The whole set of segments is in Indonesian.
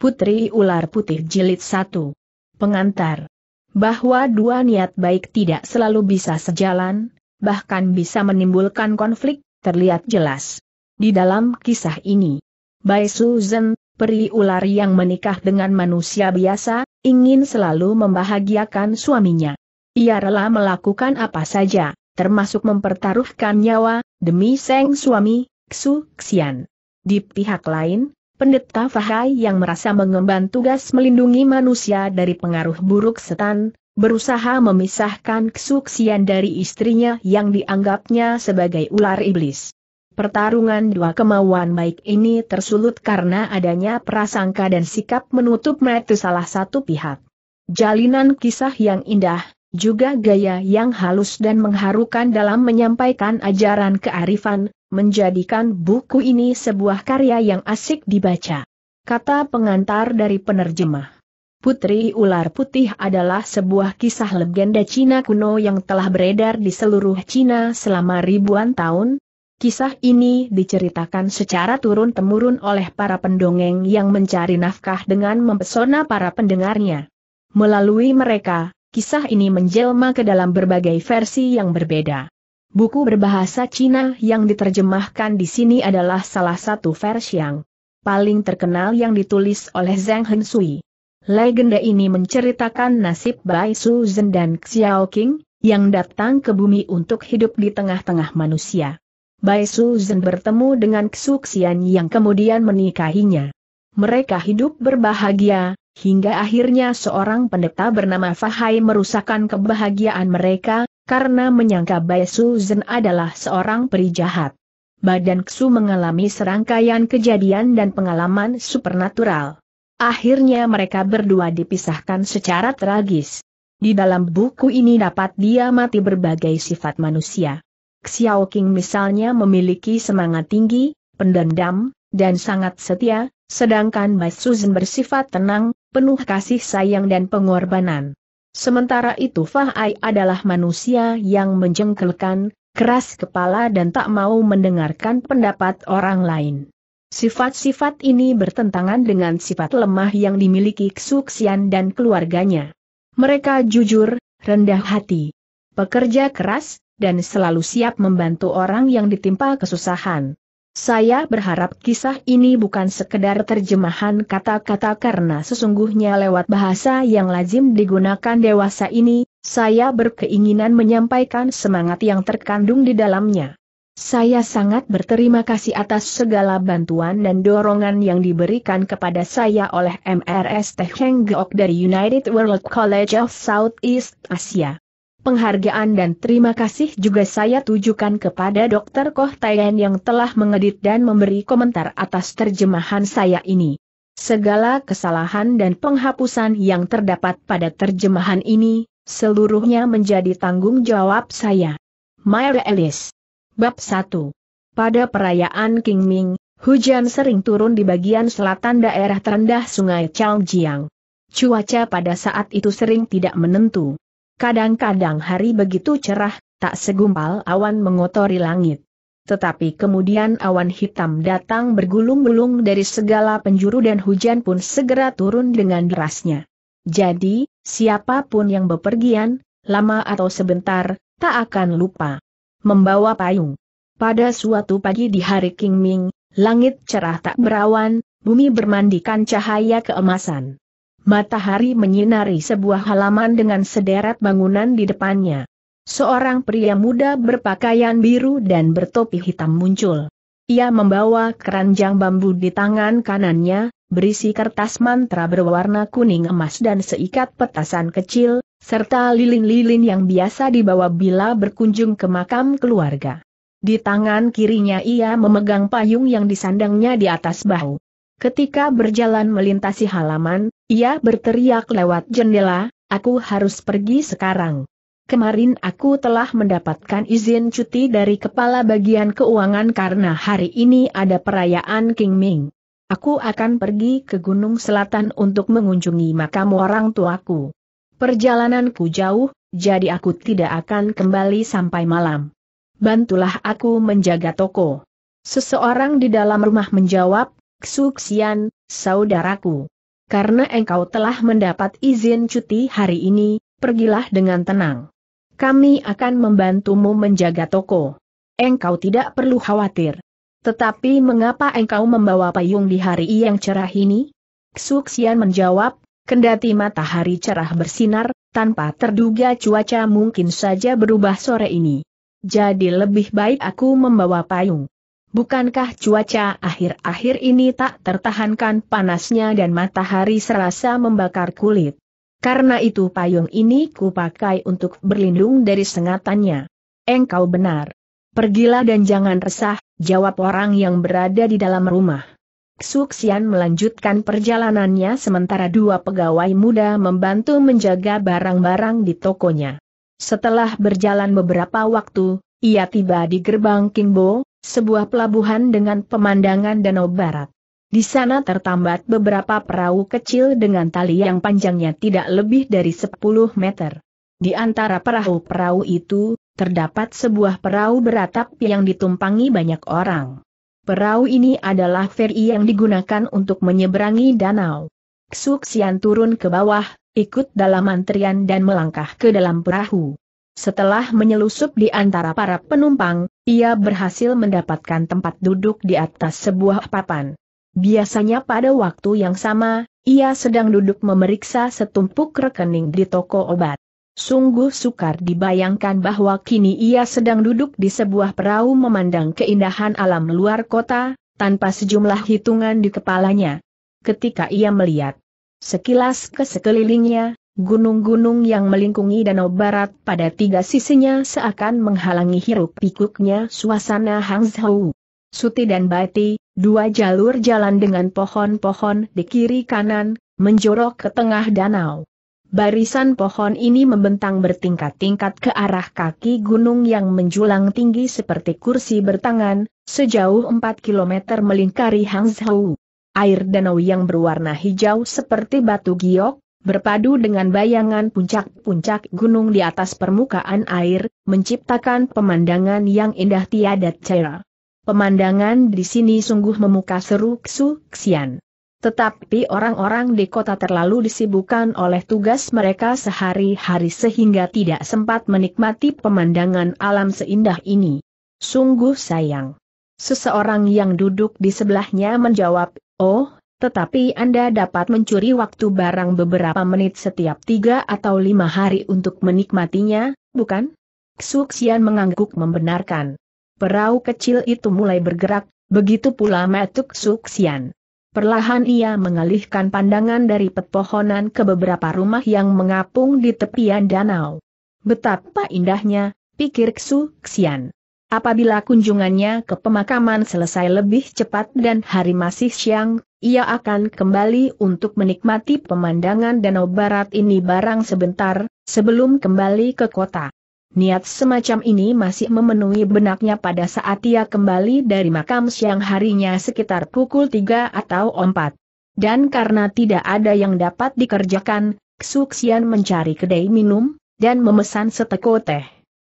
Putri Ular Putih Jilid 1. Pengantar. Bahwa dua niat baik tidak selalu bisa sejalan, bahkan bisa menimbulkan konflik, terlihat jelas. Di dalam kisah ini, Bai Susan, peri ular yang menikah dengan manusia biasa, ingin selalu membahagiakan suaminya. Ia rela melakukan apa saja, termasuk mempertaruhkan nyawa, demi sang suami, Xu Xian. Di pihak lain, Pendeta Fahai yang merasa mengemban tugas melindungi manusia dari pengaruh buruk setan, berusaha memisahkan kesuksian dari istrinya yang dianggapnya sebagai ular iblis. Pertarungan dua kemauan baik ini tersulut karena adanya prasangka dan sikap menutup mata salah satu pihak. Jalinan kisah yang indah, juga gaya yang halus dan mengharukan dalam menyampaikan ajaran kearifan, menjadikan buku ini sebuah karya yang asik dibaca. Kata pengantar dari penerjemah. Putri Ular Putih adalah sebuah kisah legenda Cina kuno yang telah beredar di seluruh Cina selama ribuan tahun. Kisah ini diceritakan secara turun-temurun oleh para pendongeng yang mencari nafkah dengan mempesona para pendengarnya. Melalui mereka, kisah ini menjelma ke dalam berbagai versi yang berbeda. Buku berbahasa Cina yang diterjemahkan di sini adalah salah satu versi yang paling terkenal yang ditulis oleh Zhang Hensui. Legenda ini menceritakan nasib Bai Su Zhen dan Xiao Qing, yang datang ke bumi untuk hidup di tengah-tengah manusia. Bai Su Zhen bertemu dengan Kesuksian yang kemudian menikahinya. Mereka hidup berbahagia, hingga akhirnya seorang pendeta bernama Fahai merusakkan kebahagiaan mereka, karena menyangka Bai Suzen adalah seorang peri jahat. Badan Ksu mengalami serangkaian kejadian dan pengalaman supernatural. Akhirnya mereka berdua dipisahkan secara tragis. Di dalam buku ini dapat dia mati berbagai sifat manusia. Xiao King misalnya memiliki semangat tinggi, pendendam, dan sangat setia, sedangkan Bai Suzen bersifat tenang, penuh kasih sayang dan pengorbanan. Sementara itu Fahai adalah manusia yang menjengkelkan, keras kepala dan tak mau mendengarkan pendapat orang lain. Sifat-sifat ini bertentangan dengan sifat lemah yang dimiliki Xuxian dan keluarganya. Mereka jujur, rendah hati, pekerja keras, dan selalu siap membantu orang yang ditimpa kesusahan. Saya berharap kisah ini bukan sekedar terjemahan kata-kata karena sesungguhnya lewat bahasa yang lazim digunakan dewasa ini, saya berkeinginan menyampaikan semangat yang terkandung di dalamnya. Saya sangat berterima kasih atas segala bantuan dan dorongan yang diberikan kepada saya oleh MRS Teh Heng Geok dari United World College of Southeast Asia. Penghargaan dan terima kasih juga saya tujukan kepada Dr. Koh Tayen yang telah mengedit dan memberi komentar atas terjemahan saya ini. Segala kesalahan dan penghapusan yang terdapat pada terjemahan ini, seluruhnya menjadi tanggung jawab saya. Myra Ellis Bab 1 Pada perayaan King Ming, hujan sering turun di bagian selatan daerah terendah sungai Jiang. Cuaca pada saat itu sering tidak menentu. Kadang-kadang hari begitu cerah, tak segumpal awan mengotori langit. Tetapi kemudian awan hitam datang bergulung-gulung dari segala penjuru dan hujan pun segera turun dengan derasnya. Jadi, siapapun yang bepergian, lama atau sebentar, tak akan lupa membawa payung. Pada suatu pagi di hari King Ming, langit cerah tak berawan, bumi bermandikan cahaya keemasan. Matahari menyinari sebuah halaman dengan sederet bangunan di depannya. Seorang pria muda berpakaian biru dan bertopi hitam muncul. Ia membawa keranjang bambu di tangan kanannya, berisi kertas mantra berwarna kuning emas dan seikat petasan kecil, serta lilin-lilin yang biasa dibawa bila berkunjung ke makam keluarga. Di tangan kirinya ia memegang payung yang disandangnya di atas bahu. Ketika berjalan melintasi halaman, ia berteriak lewat jendela, aku harus pergi sekarang. Kemarin aku telah mendapatkan izin cuti dari Kepala Bagian Keuangan karena hari ini ada perayaan King Ming. Aku akan pergi ke Gunung Selatan untuk mengunjungi makam orang tuaku. Perjalananku jauh, jadi aku tidak akan kembali sampai malam. Bantulah aku menjaga toko. Seseorang di dalam rumah menjawab, Xuxian, saudaraku. Karena engkau telah mendapat izin cuti hari ini, pergilah dengan tenang. Kami akan membantumu menjaga toko. Engkau tidak perlu khawatir. Tetapi mengapa engkau membawa payung di hari yang cerah ini? Xuxian menjawab, kendati matahari cerah bersinar, tanpa terduga cuaca mungkin saja berubah sore ini. Jadi lebih baik aku membawa payung. Bukankah cuaca akhir-akhir ini tak tertahankan panasnya dan matahari serasa membakar kulit? Karena itu payung ini kupakai untuk berlindung dari sengatannya. Engkau benar. Pergilah dan jangan resah, jawab orang yang berada di dalam rumah. Xuxian melanjutkan perjalanannya sementara dua pegawai muda membantu menjaga barang-barang di tokonya. Setelah berjalan beberapa waktu, ia tiba di gerbang Kingbo, sebuah pelabuhan dengan pemandangan danau barat. Di sana tertambat beberapa perahu kecil dengan tali yang panjangnya tidak lebih dari 10 meter. Di antara perahu-perahu itu, terdapat sebuah perahu beratap yang ditumpangi banyak orang. Perahu ini adalah feri yang digunakan untuk menyeberangi danau. Xuxian turun ke bawah, ikut dalam antrian dan melangkah ke dalam perahu. Setelah menyelusup di antara para penumpang, ia berhasil mendapatkan tempat duduk di atas sebuah papan. Biasanya pada waktu yang sama, ia sedang duduk memeriksa setumpuk rekening di toko obat. Sungguh sukar dibayangkan bahwa kini ia sedang duduk di sebuah perahu memandang keindahan alam luar kota, tanpa sejumlah hitungan di kepalanya. Ketika ia melihat sekilas ke sekelilingnya, Gunung-gunung yang melingkungi danau barat pada tiga sisinya seakan menghalangi hirup pikuknya suasana Hangzhou. Suti dan Bati, dua jalur jalan dengan pohon-pohon di kiri kanan, menjorok ke tengah danau. Barisan pohon ini membentang bertingkat-tingkat ke arah kaki gunung yang menjulang tinggi seperti kursi bertangan, sejauh 4 km melingkari Hangzhou. Air danau yang berwarna hijau seperti batu giok, berpadu dengan bayangan puncak-puncak gunung di atas permukaan air, menciptakan pemandangan yang indah tiada cera. Pemandangan di sini sungguh memuka seru kesuksian. Tetapi orang-orang di kota terlalu disibukkan oleh tugas mereka sehari-hari sehingga tidak sempat menikmati pemandangan alam seindah ini. Sungguh sayang. Seseorang yang duduk di sebelahnya menjawab, Oh, tetapi Anda dapat mencuri waktu barang beberapa menit setiap tiga atau lima hari untuk menikmatinya, bukan? Xuxian mengangguk membenarkan. Perahu kecil itu mulai bergerak, begitu pula Metuk Xuxian. Perlahan ia mengalihkan pandangan dari pepohonan ke beberapa rumah yang mengapung di tepian danau. Betapa indahnya, pikir Xuxian. Apabila kunjungannya ke pemakaman selesai lebih cepat dan hari masih siang, ia akan kembali untuk menikmati pemandangan danau barat ini barang sebentar, sebelum kembali ke kota. Niat semacam ini masih memenuhi benaknya pada saat ia kembali dari makam siang harinya sekitar pukul 3 atau 4. Dan karena tidak ada yang dapat dikerjakan, Xuxian mencari kedai minum, dan memesan seteko teh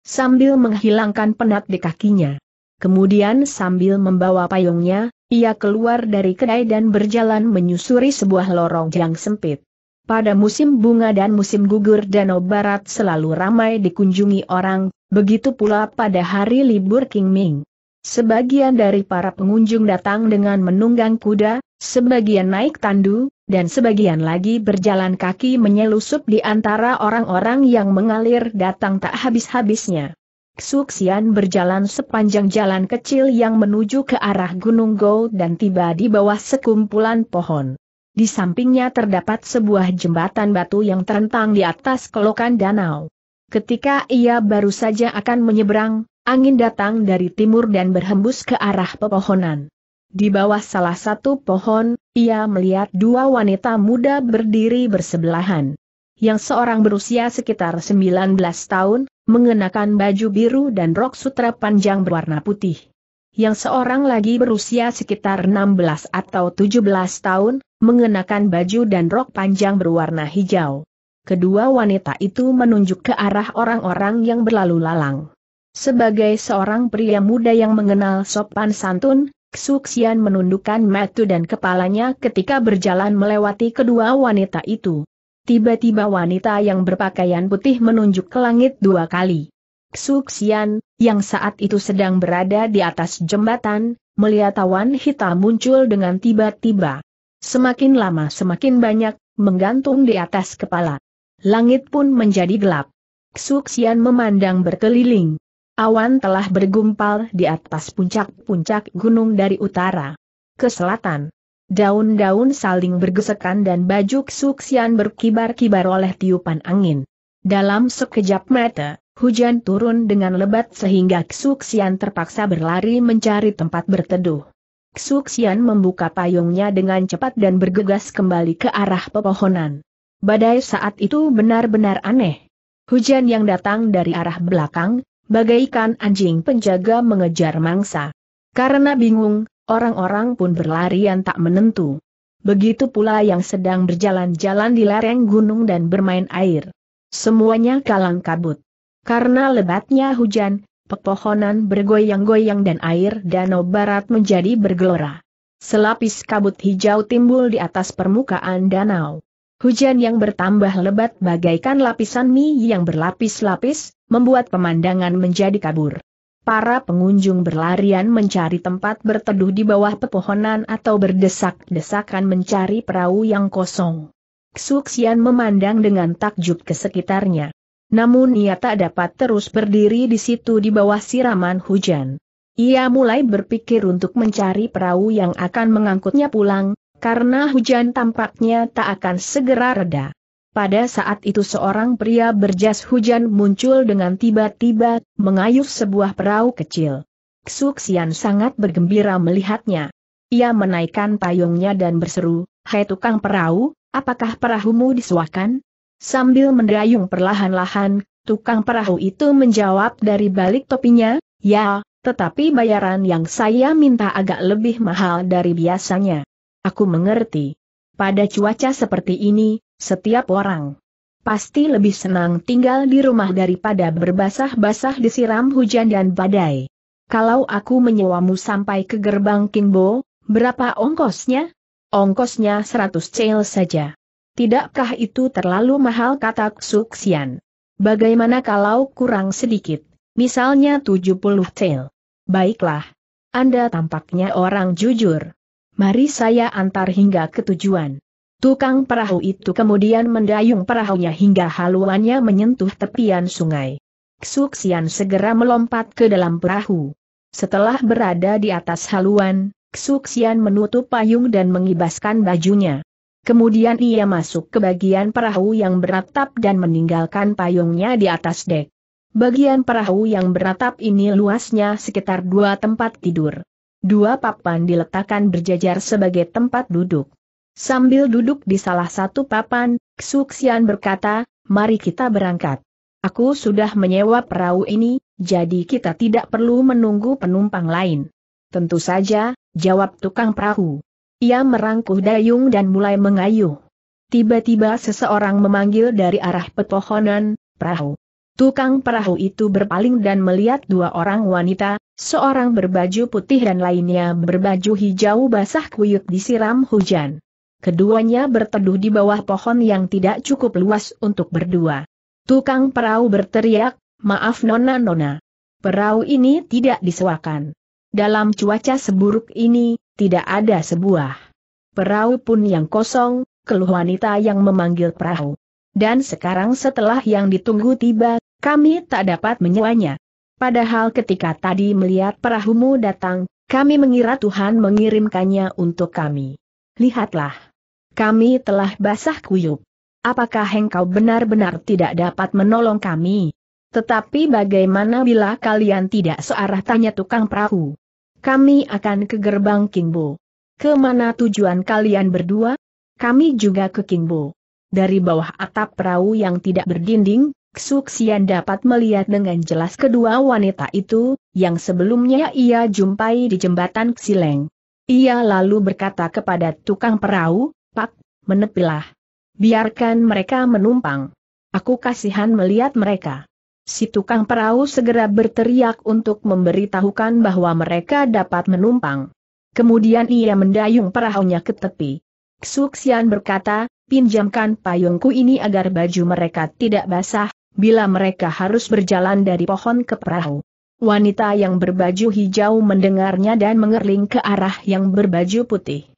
sambil menghilangkan penat di kakinya. Kemudian sambil membawa payungnya, ia keluar dari kedai dan berjalan menyusuri sebuah lorong yang sempit. Pada musim bunga dan musim gugur Danau Barat selalu ramai dikunjungi orang, begitu pula pada hari libur King Ming. Sebagian dari para pengunjung datang dengan menunggang kuda, Sebagian naik tandu, dan sebagian lagi berjalan kaki menyelusup di antara orang-orang yang mengalir datang tak habis-habisnya. Xuxian berjalan sepanjang jalan kecil yang menuju ke arah Gunung Go dan tiba di bawah sekumpulan pohon. Di sampingnya terdapat sebuah jembatan batu yang terentang di atas kelokan danau. Ketika ia baru saja akan menyeberang, angin datang dari timur dan berhembus ke arah pepohonan. Di bawah salah satu pohon, ia melihat dua wanita muda berdiri bersebelahan. Yang seorang berusia sekitar 19 tahun, mengenakan baju biru dan rok sutra panjang berwarna putih. Yang seorang lagi berusia sekitar 16 atau 17 tahun, mengenakan baju dan rok panjang berwarna hijau. Kedua wanita itu menunjuk ke arah orang-orang yang berlalu lalang. Sebagai seorang pria muda yang mengenal sopan santun, Xuxian menundukkan mata dan kepalanya ketika berjalan melewati kedua wanita itu. Tiba-tiba wanita yang berpakaian putih menunjuk ke langit dua kali. Xuxian, yang saat itu sedang berada di atas jembatan, melihat awan hitam muncul dengan tiba-tiba. Semakin lama semakin banyak, menggantung di atas kepala. Langit pun menjadi gelap. Xuxian memandang berkeliling. Awan telah bergumpal di atas puncak-puncak gunung dari utara ke selatan. Daun-daun saling bergesekan dan baju suksian berkibar-kibar oleh tiupan angin. Dalam sekejap mata, hujan turun dengan lebat sehingga kesuksian terpaksa berlari mencari tempat berteduh. Xuxian membuka payungnya dengan cepat dan bergegas kembali ke arah pepohonan. Badai saat itu benar-benar aneh. Hujan yang datang dari arah belakang, bagaikan anjing penjaga mengejar mangsa. Karena bingung, orang-orang pun berlarian tak menentu. Begitu pula yang sedang berjalan-jalan di lereng gunung dan bermain air. Semuanya kalang kabut. Karena lebatnya hujan, pepohonan bergoyang-goyang dan air danau barat menjadi bergelora. Selapis kabut hijau timbul di atas permukaan danau. Hujan yang bertambah lebat bagaikan lapisan mie yang berlapis-lapis, membuat pemandangan menjadi kabur. Para pengunjung berlarian mencari tempat berteduh di bawah pepohonan atau berdesak-desakan mencari perahu yang kosong. Xuxian memandang dengan takjub ke sekitarnya. Namun ia tak dapat terus berdiri di situ di bawah siraman hujan. Ia mulai berpikir untuk mencari perahu yang akan mengangkutnya pulang, karena hujan tampaknya tak akan segera reda. Pada saat itu seorang pria berjas hujan muncul dengan tiba-tiba, mengayuh sebuah perahu kecil. Xuxian sangat bergembira melihatnya. Ia menaikkan payungnya dan berseru, Hai tukang perahu, apakah perahumu disuakan? Sambil mendayung perlahan-lahan, tukang perahu itu menjawab dari balik topinya, Ya, tetapi bayaran yang saya minta agak lebih mahal dari biasanya. Aku mengerti. Pada cuaca seperti ini, setiap orang pasti lebih senang tinggal di rumah daripada berbasah-basah disiram hujan dan badai. Kalau aku menyewamu sampai ke gerbang Kimbo, berapa ongkosnya? Ongkosnya 100 cel saja. Tidakkah itu terlalu mahal kata Suksian? Bagaimana kalau kurang sedikit, misalnya 70 cel? Baiklah. Anda tampaknya orang jujur. Mari saya antar hingga ke tujuan. Tukang perahu itu kemudian mendayung perahunya hingga haluannya menyentuh tepian sungai. Xuxian segera melompat ke dalam perahu. Setelah berada di atas haluan, Xuxian menutup payung dan mengibaskan bajunya. Kemudian ia masuk ke bagian perahu yang beratap dan meninggalkan payungnya di atas dek. Bagian perahu yang beratap ini luasnya sekitar dua tempat tidur. Dua papan diletakkan berjajar sebagai tempat duduk. Sambil duduk di salah satu papan, Xuxian berkata, mari kita berangkat. Aku sudah menyewa perahu ini, jadi kita tidak perlu menunggu penumpang lain. Tentu saja, jawab tukang perahu. Ia merangkuh dayung dan mulai mengayuh. Tiba-tiba seseorang memanggil dari arah pepohonan, perahu. Tukang perahu itu berpaling dan melihat dua orang wanita, seorang berbaju putih dan lainnya berbaju hijau basah kuyuk disiram hujan keduanya berteduh di bawah pohon yang tidak cukup luas untuk berdua. Tukang perahu berteriak, maaf nona-nona. Perahu ini tidak disewakan. Dalam cuaca seburuk ini, tidak ada sebuah perahu pun yang kosong, keluh wanita yang memanggil perahu. Dan sekarang setelah yang ditunggu tiba, kami tak dapat menyewanya. Padahal ketika tadi melihat perahumu datang, kami mengira Tuhan mengirimkannya untuk kami. Lihatlah. Kami telah basah kuyup. Apakah engkau benar-benar tidak dapat menolong kami? Tetapi bagaimana bila kalian tidak searah tanya tukang perahu? Kami akan ke gerbang Kingbo. Kemana tujuan kalian berdua? Kami juga ke Kingbo. Dari bawah atap perahu yang tidak berdinding, Xuxian dapat melihat dengan jelas kedua wanita itu, yang sebelumnya ia jumpai di jembatan Xileng. Ia lalu berkata kepada tukang perahu, menepilah. Biarkan mereka menumpang. Aku kasihan melihat mereka. Si tukang perahu segera berteriak untuk memberitahukan bahwa mereka dapat menumpang. Kemudian ia mendayung perahunya ke tepi. Xuxian berkata, pinjamkan payungku ini agar baju mereka tidak basah, bila mereka harus berjalan dari pohon ke perahu. Wanita yang berbaju hijau mendengarnya dan mengerling ke arah yang berbaju putih.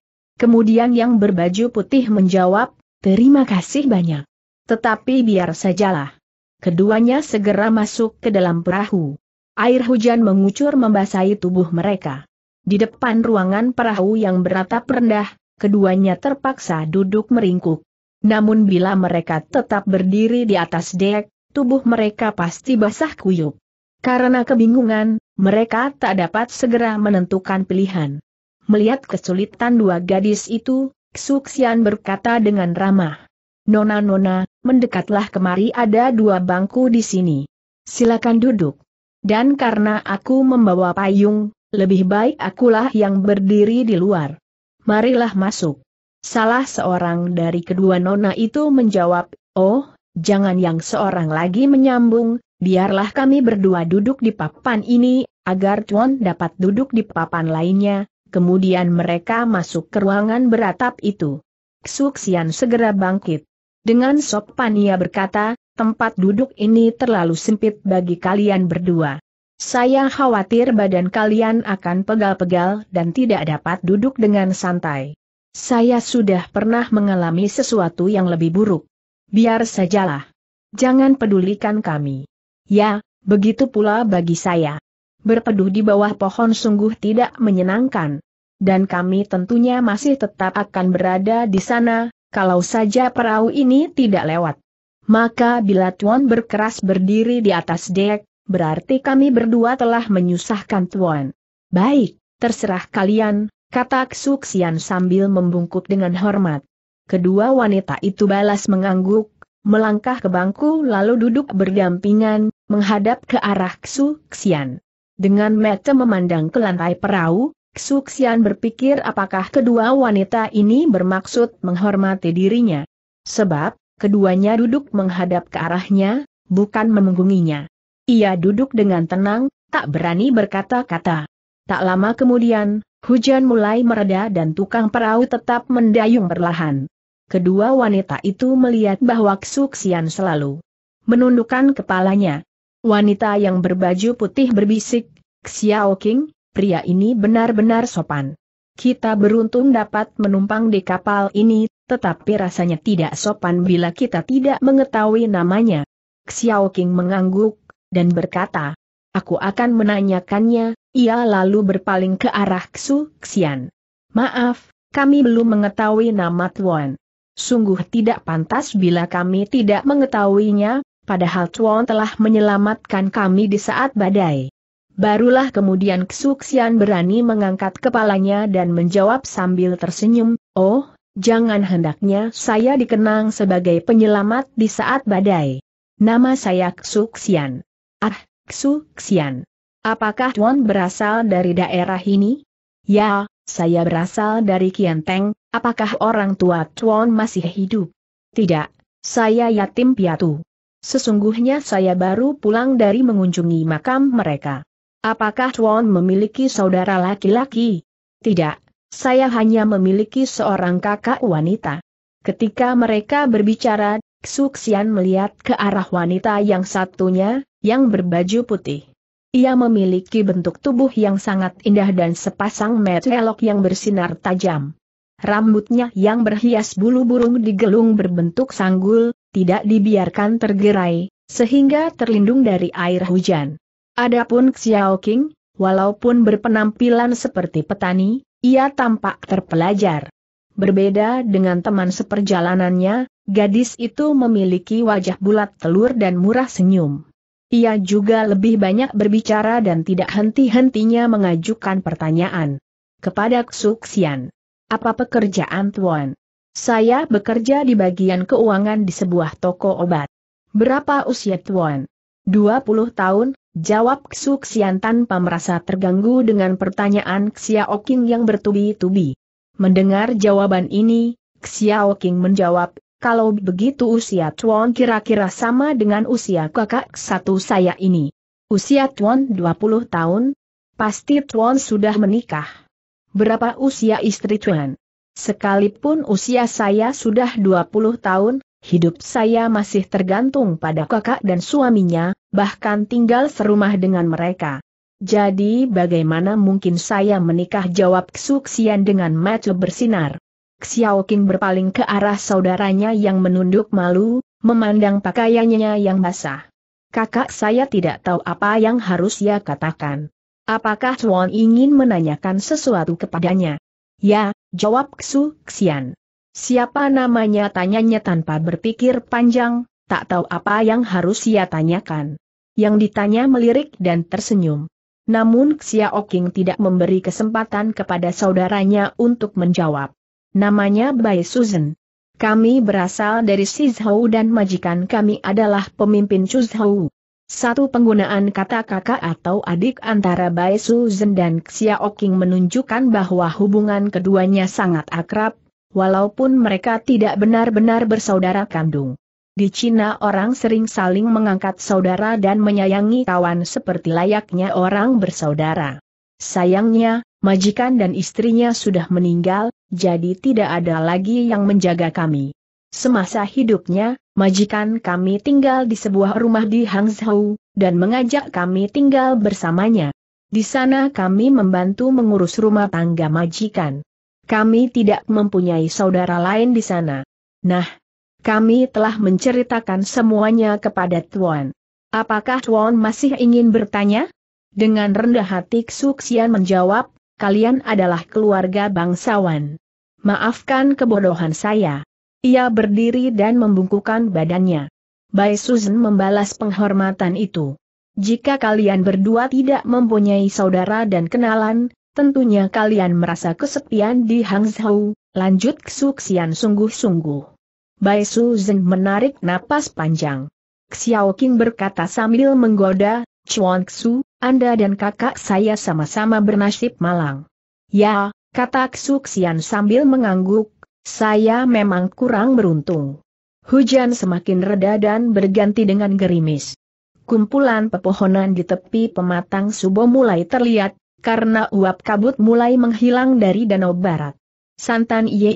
Kemudian yang berbaju putih menjawab, terima kasih banyak. Tetapi biar sajalah. Keduanya segera masuk ke dalam perahu. Air hujan mengucur membasahi tubuh mereka. Di depan ruangan perahu yang beratap rendah, keduanya terpaksa duduk meringkuk. Namun bila mereka tetap berdiri di atas dek, tubuh mereka pasti basah kuyup. Karena kebingungan, mereka tak dapat segera menentukan pilihan. Melihat kesulitan dua gadis itu, Xuxian berkata dengan ramah. Nona-nona, mendekatlah kemari ada dua bangku di sini. Silakan duduk. Dan karena aku membawa payung, lebih baik akulah yang berdiri di luar. Marilah masuk. Salah seorang dari kedua nona itu menjawab, Oh, jangan yang seorang lagi menyambung, biarlah kami berdua duduk di papan ini, agar Tuan dapat duduk di papan lainnya, Kemudian mereka masuk ke ruangan beratap itu. Xuxian segera bangkit. Dengan sopan ia berkata, tempat duduk ini terlalu sempit bagi kalian berdua. Saya khawatir badan kalian akan pegal-pegal dan tidak dapat duduk dengan santai. Saya sudah pernah mengalami sesuatu yang lebih buruk. Biar sajalah. Jangan pedulikan kami. Ya, begitu pula bagi saya. Berpeduh di bawah pohon sungguh tidak menyenangkan. Dan kami tentunya masih tetap akan berada di sana, kalau saja perahu ini tidak lewat. Maka bila Tuan berkeras berdiri di atas dek, berarti kami berdua telah menyusahkan Tuan. Baik, terserah kalian, kata Xuxian sambil membungkuk dengan hormat. Kedua wanita itu balas mengangguk, melangkah ke bangku lalu duduk berdampingan, menghadap ke arah Xuxian. Dengan mata memandang ke lantai perahu, Xuxian berpikir apakah kedua wanita ini bermaksud menghormati dirinya. Sebab, keduanya duduk menghadap ke arahnya, bukan memunggunginya. Ia duduk dengan tenang, tak berani berkata-kata. Tak lama kemudian, hujan mulai mereda dan tukang perahu tetap mendayung perlahan. Kedua wanita itu melihat bahwa Xuxian selalu menundukkan kepalanya. Wanita yang berbaju putih berbisik, Xiao King, pria ini benar-benar sopan. Kita beruntung dapat menumpang di kapal ini, tetapi rasanya tidak sopan bila kita tidak mengetahui namanya. Xiao King mengangguk, dan berkata, Aku akan menanyakannya, ia lalu berpaling ke arah Xu Xian. Maaf, kami belum mengetahui nama Tuan. Sungguh tidak pantas bila kami tidak mengetahuinya, padahal Tuan telah menyelamatkan kami di saat badai. Barulah kemudian Xuxian berani mengangkat kepalanya dan menjawab sambil tersenyum, Oh, jangan hendaknya saya dikenang sebagai penyelamat di saat badai. Nama saya Xuxian. Ah, Xuxian. Apakah Tuan berasal dari daerah ini? Ya, saya berasal dari Kianteng, apakah orang tua Tuan masih hidup? Tidak, saya yatim piatu. Sesungguhnya saya baru pulang dari mengunjungi makam mereka. Apakah Tuan memiliki saudara laki-laki? Tidak, saya hanya memiliki seorang kakak wanita. Ketika mereka berbicara, Xuxian melihat ke arah wanita yang satunya, yang berbaju putih. Ia memiliki bentuk tubuh yang sangat indah dan sepasang mata elok yang bersinar tajam. Rambutnya yang berhias bulu burung digelung berbentuk sanggul, tidak dibiarkan tergerai, sehingga terlindung dari air hujan. Adapun Xiao King, walaupun berpenampilan seperti petani, ia tampak terpelajar. Berbeda dengan teman seperjalanannya, gadis itu memiliki wajah bulat telur dan murah senyum. Ia juga lebih banyak berbicara dan tidak henti-hentinya mengajukan pertanyaan. Kepada Xuxian. Apa pekerjaan Tuan? Saya bekerja di bagian keuangan di sebuah toko obat. Berapa usia Tuan? 20 tahun, Jawab Ksu Xian tanpa merasa terganggu dengan pertanyaan Xiao King yang bertubi-tubi. Mendengar jawaban ini, Xiao King menjawab, kalau begitu usia Tuan kira-kira sama dengan usia kakak satu saya ini. Usia Tuan 20 tahun? Pasti Tuan sudah menikah. Berapa usia istri Tuan? Sekalipun usia saya sudah 20 tahun, Hidup saya masih tergantung pada kakak dan suaminya, bahkan tinggal serumah dengan mereka. Jadi bagaimana mungkin saya menikah jawab Xian dengan mata bersinar. Xiao Qing berpaling ke arah saudaranya yang menunduk malu, memandang pakaiannya yang basah. Kakak saya tidak tahu apa yang harus ia katakan. Apakah Chuan ingin menanyakan sesuatu kepadanya? Ya, jawab Xu Xian. Siapa namanya tanyanya tanpa berpikir panjang, tak tahu apa yang harus ia tanyakan. Yang ditanya melirik dan tersenyum. Namun Xiao King tidak memberi kesempatan kepada saudaranya untuk menjawab. Namanya Bai Susan. Kami berasal dari Shizhou dan majikan kami adalah pemimpin Shizhou. Satu penggunaan kata kakak atau adik antara Bai Susan dan Xiao King menunjukkan bahwa hubungan keduanya sangat akrab, walaupun mereka tidak benar-benar bersaudara kandung. Di Cina orang sering saling mengangkat saudara dan menyayangi kawan seperti layaknya orang bersaudara. Sayangnya, majikan dan istrinya sudah meninggal, jadi tidak ada lagi yang menjaga kami. Semasa hidupnya, majikan kami tinggal di sebuah rumah di Hangzhou, dan mengajak kami tinggal bersamanya. Di sana kami membantu mengurus rumah tangga majikan. Kami tidak mempunyai saudara lain di sana. Nah, kami telah menceritakan semuanya kepada Tuan. Apakah Tuan masih ingin bertanya? Dengan rendah hati Xuxian menjawab, kalian adalah keluarga bangsawan. Maafkan kebodohan saya. Ia berdiri dan membungkukan badannya. Bai Susan membalas penghormatan itu. Jika kalian berdua tidak mempunyai saudara dan kenalan, Tentunya kalian merasa kesepian di Hangzhou, lanjut Xuxian sungguh-sungguh. Bai Su Zeng menarik napas panjang. Xiao Qing berkata sambil menggoda, Chuan Xu, Anda dan kakak saya sama-sama bernasib malang. Ya, kata Xuxian sambil mengangguk, saya memang kurang beruntung. Hujan semakin reda dan berganti dengan gerimis. Kumpulan pepohonan di tepi pematang Subo mulai terlihat, karena uap kabut mulai menghilang dari danau barat. Santan Yue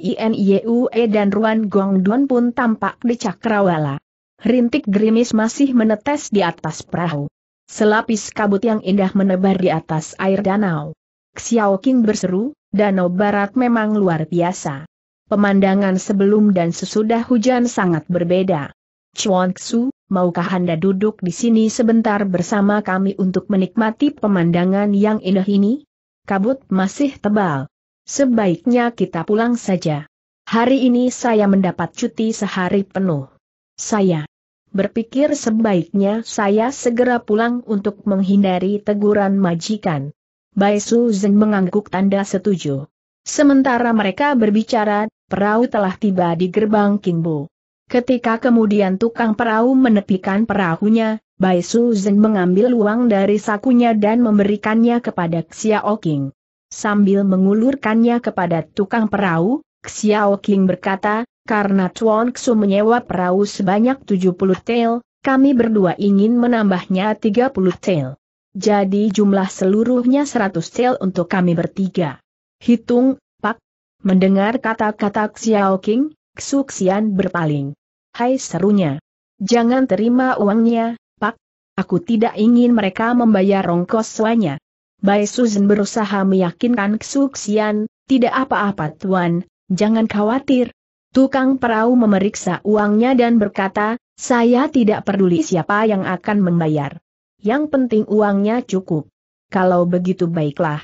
e dan Ruan Gongdon pun tampak di cakrawala. Rintik gerimis masih menetes di atas perahu. Selapis kabut yang indah menebar di atas air danau. Xiao Qing berseru, danau barat memang luar biasa. Pemandangan sebelum dan sesudah hujan sangat berbeda. Xu, maukah Anda duduk di sini sebentar bersama kami untuk menikmati pemandangan yang indah ini? Kabut masih tebal. Sebaiknya kita pulang saja. Hari ini saya mendapat cuti sehari penuh. Saya berpikir sebaiknya saya segera pulang untuk menghindari teguran majikan. Bai Su Zeng mengangguk tanda setuju. Sementara mereka berbicara, perahu telah tiba di gerbang Kingbo. Ketika kemudian tukang perahu menepikan perahunya, Bai Suzhen mengambil uang dari sakunya dan memberikannya kepada Xiao King. Sambil mengulurkannya kepada tukang perahu, Xiao King berkata, karena Chuan Xu menyewa perahu sebanyak 70 tel, kami berdua ingin menambahnya 30 tel. Jadi jumlah seluruhnya 100 tel untuk kami bertiga. Hitung, Pak. Mendengar kata-kata Xiao King, Xuxian berpaling. Hai serunya. Jangan terima uangnya, Pak. Aku tidak ingin mereka membayar ongkos suanya. Bai Susan berusaha meyakinkan Xuxian, tidak apa-apa tuan, jangan khawatir. Tukang perahu memeriksa uangnya dan berkata, saya tidak peduli siapa yang akan membayar. Yang penting uangnya cukup. Kalau begitu baiklah.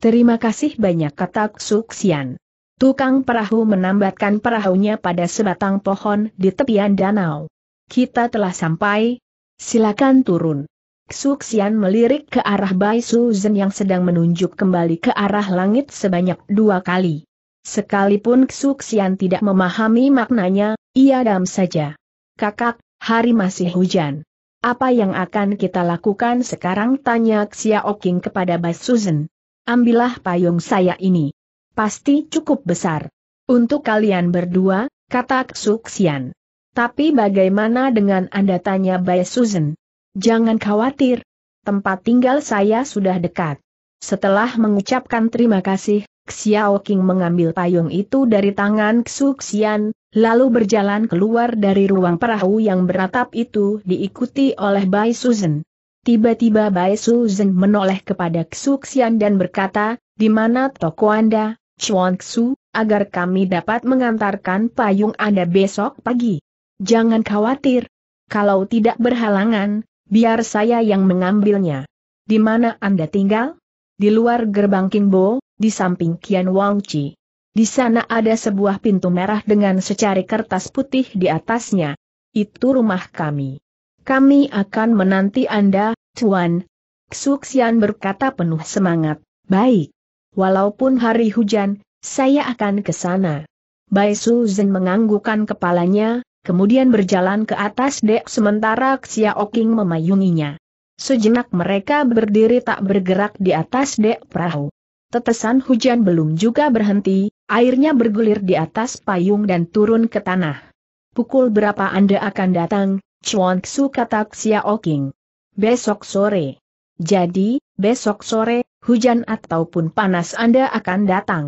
Terima kasih banyak kata Xuxian. Tukang perahu menambatkan perahunya pada sebatang pohon di tepian danau. Kita telah sampai. Silakan turun. Xuxian melirik ke arah Bai Suzen yang sedang menunjuk kembali ke arah langit sebanyak dua kali. Sekalipun Xuxian tidak memahami maknanya, ia dam saja. Kakak, hari masih hujan. Apa yang akan kita lakukan sekarang tanya Xiaoqing kepada Bai Suzen. Ambillah payung saya ini. Pasti cukup besar. Untuk kalian berdua, kata Suksian. Tapi bagaimana dengan Anda tanya Bay Susan? Jangan khawatir. Tempat tinggal saya sudah dekat. Setelah mengucapkan terima kasih, Xiao King mengambil payung itu dari tangan Xuxian, lalu berjalan keluar dari ruang perahu yang beratap itu diikuti oleh Bai Susan. Tiba-tiba Bai Susan menoleh kepada Xuxian dan berkata, di mana toko Anda? Xu, agar kami dapat mengantarkan payung Anda besok pagi. Jangan khawatir. Kalau tidak berhalangan, biar saya yang mengambilnya. Di mana Anda tinggal? Di luar gerbang Kingbo, di samping Kian Wangci. Di sana ada sebuah pintu merah dengan secari kertas putih di atasnya. Itu rumah kami. Kami akan menanti Anda, Tuan. Xuxian berkata penuh semangat. Baik walaupun hari hujan, saya akan ke sana. Bai Su Zhen menganggukkan kepalanya, kemudian berjalan ke atas dek sementara Xiao Qing memayunginya. Sejenak mereka berdiri tak bergerak di atas dek perahu. Tetesan hujan belum juga berhenti, airnya bergulir di atas payung dan turun ke tanah. Pukul berapa Anda akan datang, Chuan Su kata Xiao Qing. Besok sore. Jadi, besok sore, hujan ataupun panas Anda akan datang.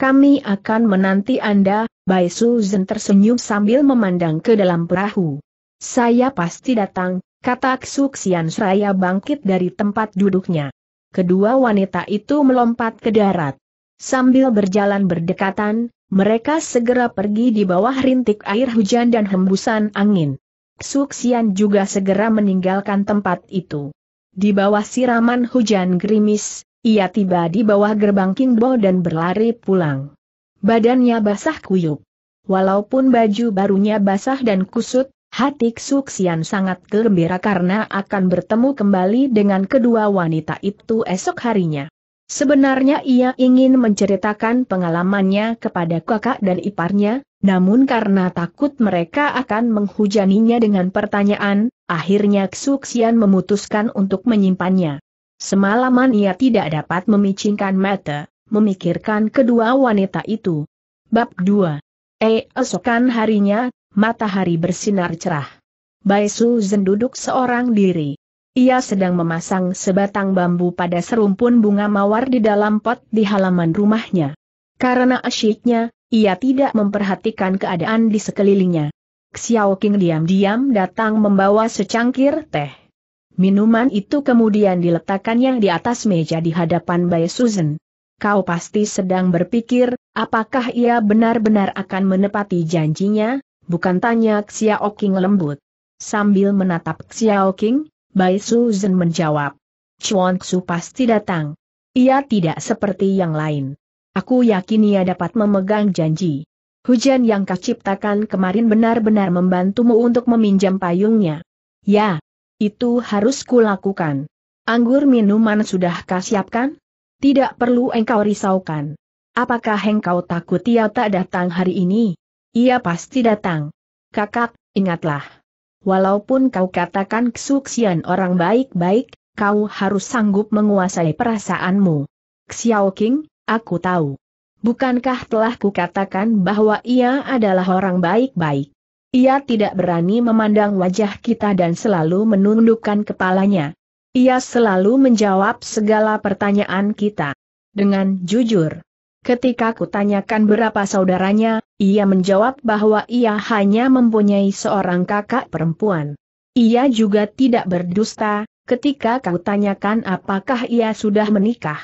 Kami akan menanti Anda, Bai Suzen tersenyum sambil memandang ke dalam perahu. Saya pasti datang, kata Xuxian Seraya bangkit dari tempat duduknya. Kedua wanita itu melompat ke darat. Sambil berjalan berdekatan, mereka segera pergi di bawah rintik air hujan dan hembusan angin. Xuxian juga segera meninggalkan tempat itu. Di bawah siraman hujan gerimis, ia tiba di bawah gerbang King Bo dan berlari pulang. Badannya basah kuyup. Walaupun baju barunya basah dan kusut, hati Xuxian sangat gembira karena akan bertemu kembali dengan kedua wanita itu esok harinya. Sebenarnya ia ingin menceritakan pengalamannya kepada kakak dan iparnya, namun karena takut mereka akan menghujaninya dengan pertanyaan, akhirnya Xuxian memutuskan untuk menyimpannya. Semalaman ia tidak dapat memicingkan mata, memikirkan kedua wanita itu. Bab 2. Eh, esokan harinya, matahari bersinar cerah. Bai Zen duduk seorang diri. Ia sedang memasang sebatang bambu pada serumpun bunga mawar di dalam pot di halaman rumahnya. Karena asyiknya, ia tidak memperhatikan keadaan di sekelilingnya. Xiao King diam-diam datang membawa secangkir teh. Minuman itu kemudian diletakkannya di atas meja di hadapan Bai Susan. Kau pasti sedang berpikir, apakah ia benar-benar akan menepati janjinya? Bukan tanya Xiao King lembut. Sambil menatap Xiao King, Bai Susan menjawab. Chuan Xu pasti datang. Ia tidak seperti yang lain. Aku yakin ia dapat memegang janji. Hujan yang kau ciptakan kemarin benar-benar membantumu untuk meminjam payungnya. Ya, itu harus kulakukan. Anggur minuman sudah kasiapkan? Tidak perlu engkau risaukan. Apakah engkau takut ia tak datang hari ini? Ia pasti datang. Kakak, ingatlah. Walaupun kau katakan kesuksian orang baik-baik, kau harus sanggup menguasai perasaanmu. Xiao King, aku tahu. Bukankah telah kukatakan bahwa ia adalah orang baik-baik? Ia tidak berani memandang wajah kita dan selalu menundukkan kepalanya. Ia selalu menjawab segala pertanyaan kita. Dengan jujur. Ketika kutanyakan berapa saudaranya, ia menjawab bahwa ia hanya mempunyai seorang kakak perempuan. Ia juga tidak berdusta, ketika kau tanyakan apakah ia sudah menikah.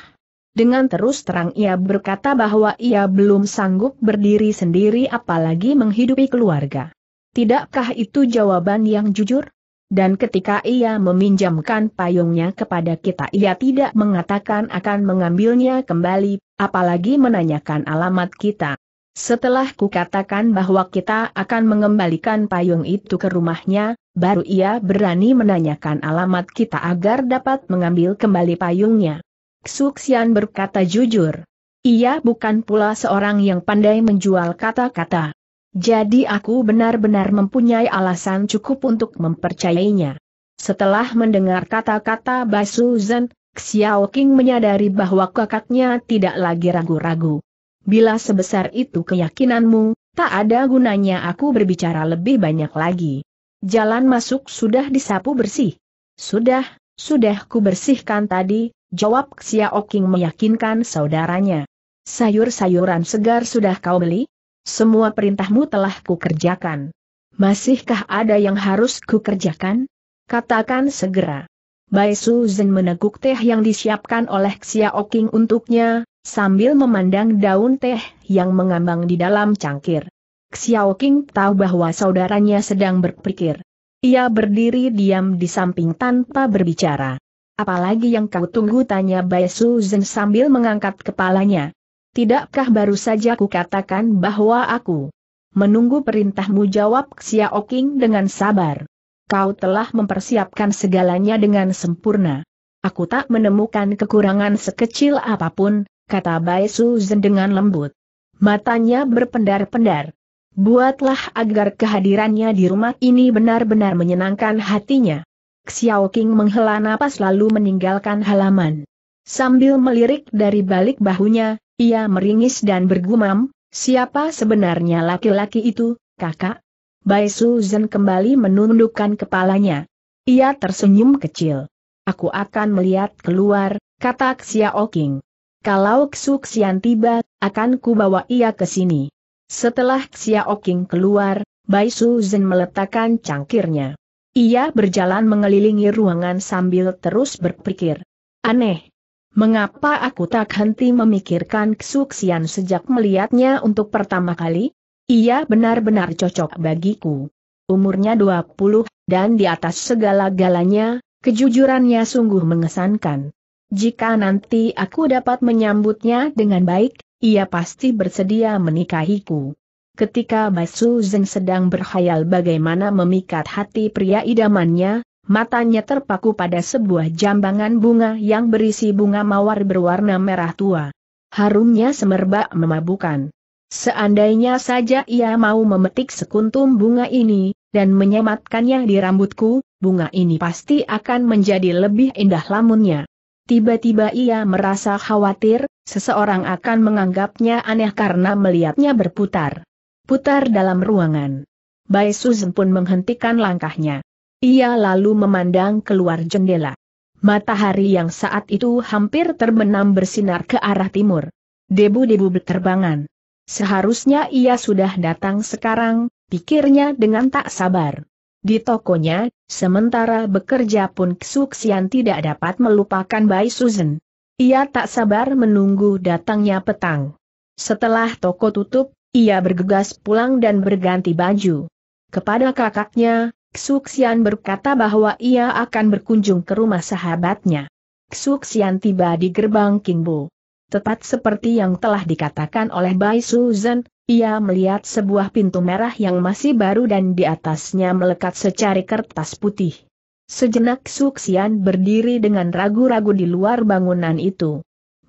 Dengan terus terang ia berkata bahwa ia belum sanggup berdiri sendiri apalagi menghidupi keluarga. Tidakkah itu jawaban yang jujur? Dan ketika ia meminjamkan payungnya kepada kita ia tidak mengatakan akan mengambilnya kembali, apalagi menanyakan alamat kita. Setelah kukatakan bahwa kita akan mengembalikan payung itu ke rumahnya, baru ia berani menanyakan alamat kita agar dapat mengambil kembali payungnya. Xuxian berkata jujur. Ia bukan pula seorang yang pandai menjual kata-kata. Jadi aku benar-benar mempunyai alasan cukup untuk mempercayainya. Setelah mendengar kata-kata Basu Zen, Xiao Qing menyadari bahwa kakaknya tidak lagi ragu-ragu. Bila sebesar itu keyakinanmu, tak ada gunanya aku berbicara lebih banyak lagi. Jalan masuk sudah disapu bersih. Sudah, sudah ku bersihkan tadi, jawab Xiao Qing meyakinkan saudaranya. Sayur-sayuran segar sudah kau beli? Semua perintahmu telah kukerjakan. Masihkah ada yang harus kukerjakan? Katakan segera. Bai Su meneguk teh yang disiapkan oleh Xiao King untuknya, sambil memandang daun teh yang mengambang di dalam cangkir. Xiao King tahu bahwa saudaranya sedang berpikir. Ia berdiri diam di samping tanpa berbicara. Apalagi yang kau tunggu tanya Bai Su sambil mengangkat kepalanya. Tidakkah baru saja kukatakan bahwa aku menunggu perintahmu jawab Xiao King dengan sabar. Kau telah mempersiapkan segalanya dengan sempurna. Aku tak menemukan kekurangan sekecil apapun, kata Bai Suzen dengan lembut. Matanya berpendar-pendar. Buatlah agar kehadirannya di rumah ini benar-benar menyenangkan hatinya. Xiao King menghela napas lalu meninggalkan halaman. Sambil melirik dari balik bahunya, ia meringis dan bergumam, siapa sebenarnya laki-laki itu, kakak? Bai Suzen kembali menundukkan kepalanya. Ia tersenyum kecil. Aku akan melihat keluar, kata Xiao Oking. Kalau Xu Xian tiba, akan kubawa ia ke sini. Setelah Xiao Oking keluar, Bai Suzen meletakkan cangkirnya. Ia berjalan mengelilingi ruangan sambil terus berpikir. Aneh, Mengapa aku tak henti memikirkan kesuksian sejak melihatnya untuk pertama kali? Ia benar-benar cocok bagiku. Umurnya 20, dan di atas segala-galanya, kejujurannya sungguh mengesankan. Jika nanti aku dapat menyambutnya dengan baik, ia pasti bersedia menikahiku. Ketika Basu Zeng sedang berkhayal bagaimana memikat hati pria idamannya, matanya terpaku pada sebuah jambangan bunga yang berisi bunga mawar berwarna merah tua. Harumnya semerbak memabukan. Seandainya saja ia mau memetik sekuntum bunga ini, dan menyematkannya di rambutku, bunga ini pasti akan menjadi lebih indah lamunnya. Tiba-tiba ia merasa khawatir, seseorang akan menganggapnya aneh karena melihatnya berputar. Putar dalam ruangan. Bai Suzen pun menghentikan langkahnya. Ia lalu memandang keluar jendela. Matahari yang saat itu hampir terbenam bersinar ke arah timur. Debu-debu berterbangan. Seharusnya ia sudah datang sekarang, pikirnya dengan tak sabar. Di tokonya, sementara bekerja pun Suksian tidak dapat melupakan Bai Susan. Ia tak sabar menunggu datangnya petang. Setelah toko tutup, ia bergegas pulang dan berganti baju. Kepada kakaknya, Xuxian berkata bahwa ia akan berkunjung ke rumah sahabatnya. Xuxian tiba di gerbang Kingbo. Tepat seperti yang telah dikatakan oleh Bai Suzen, ia melihat sebuah pintu merah yang masih baru dan di atasnya melekat secari kertas putih. Sejenak Xuxian berdiri dengan ragu-ragu di luar bangunan itu.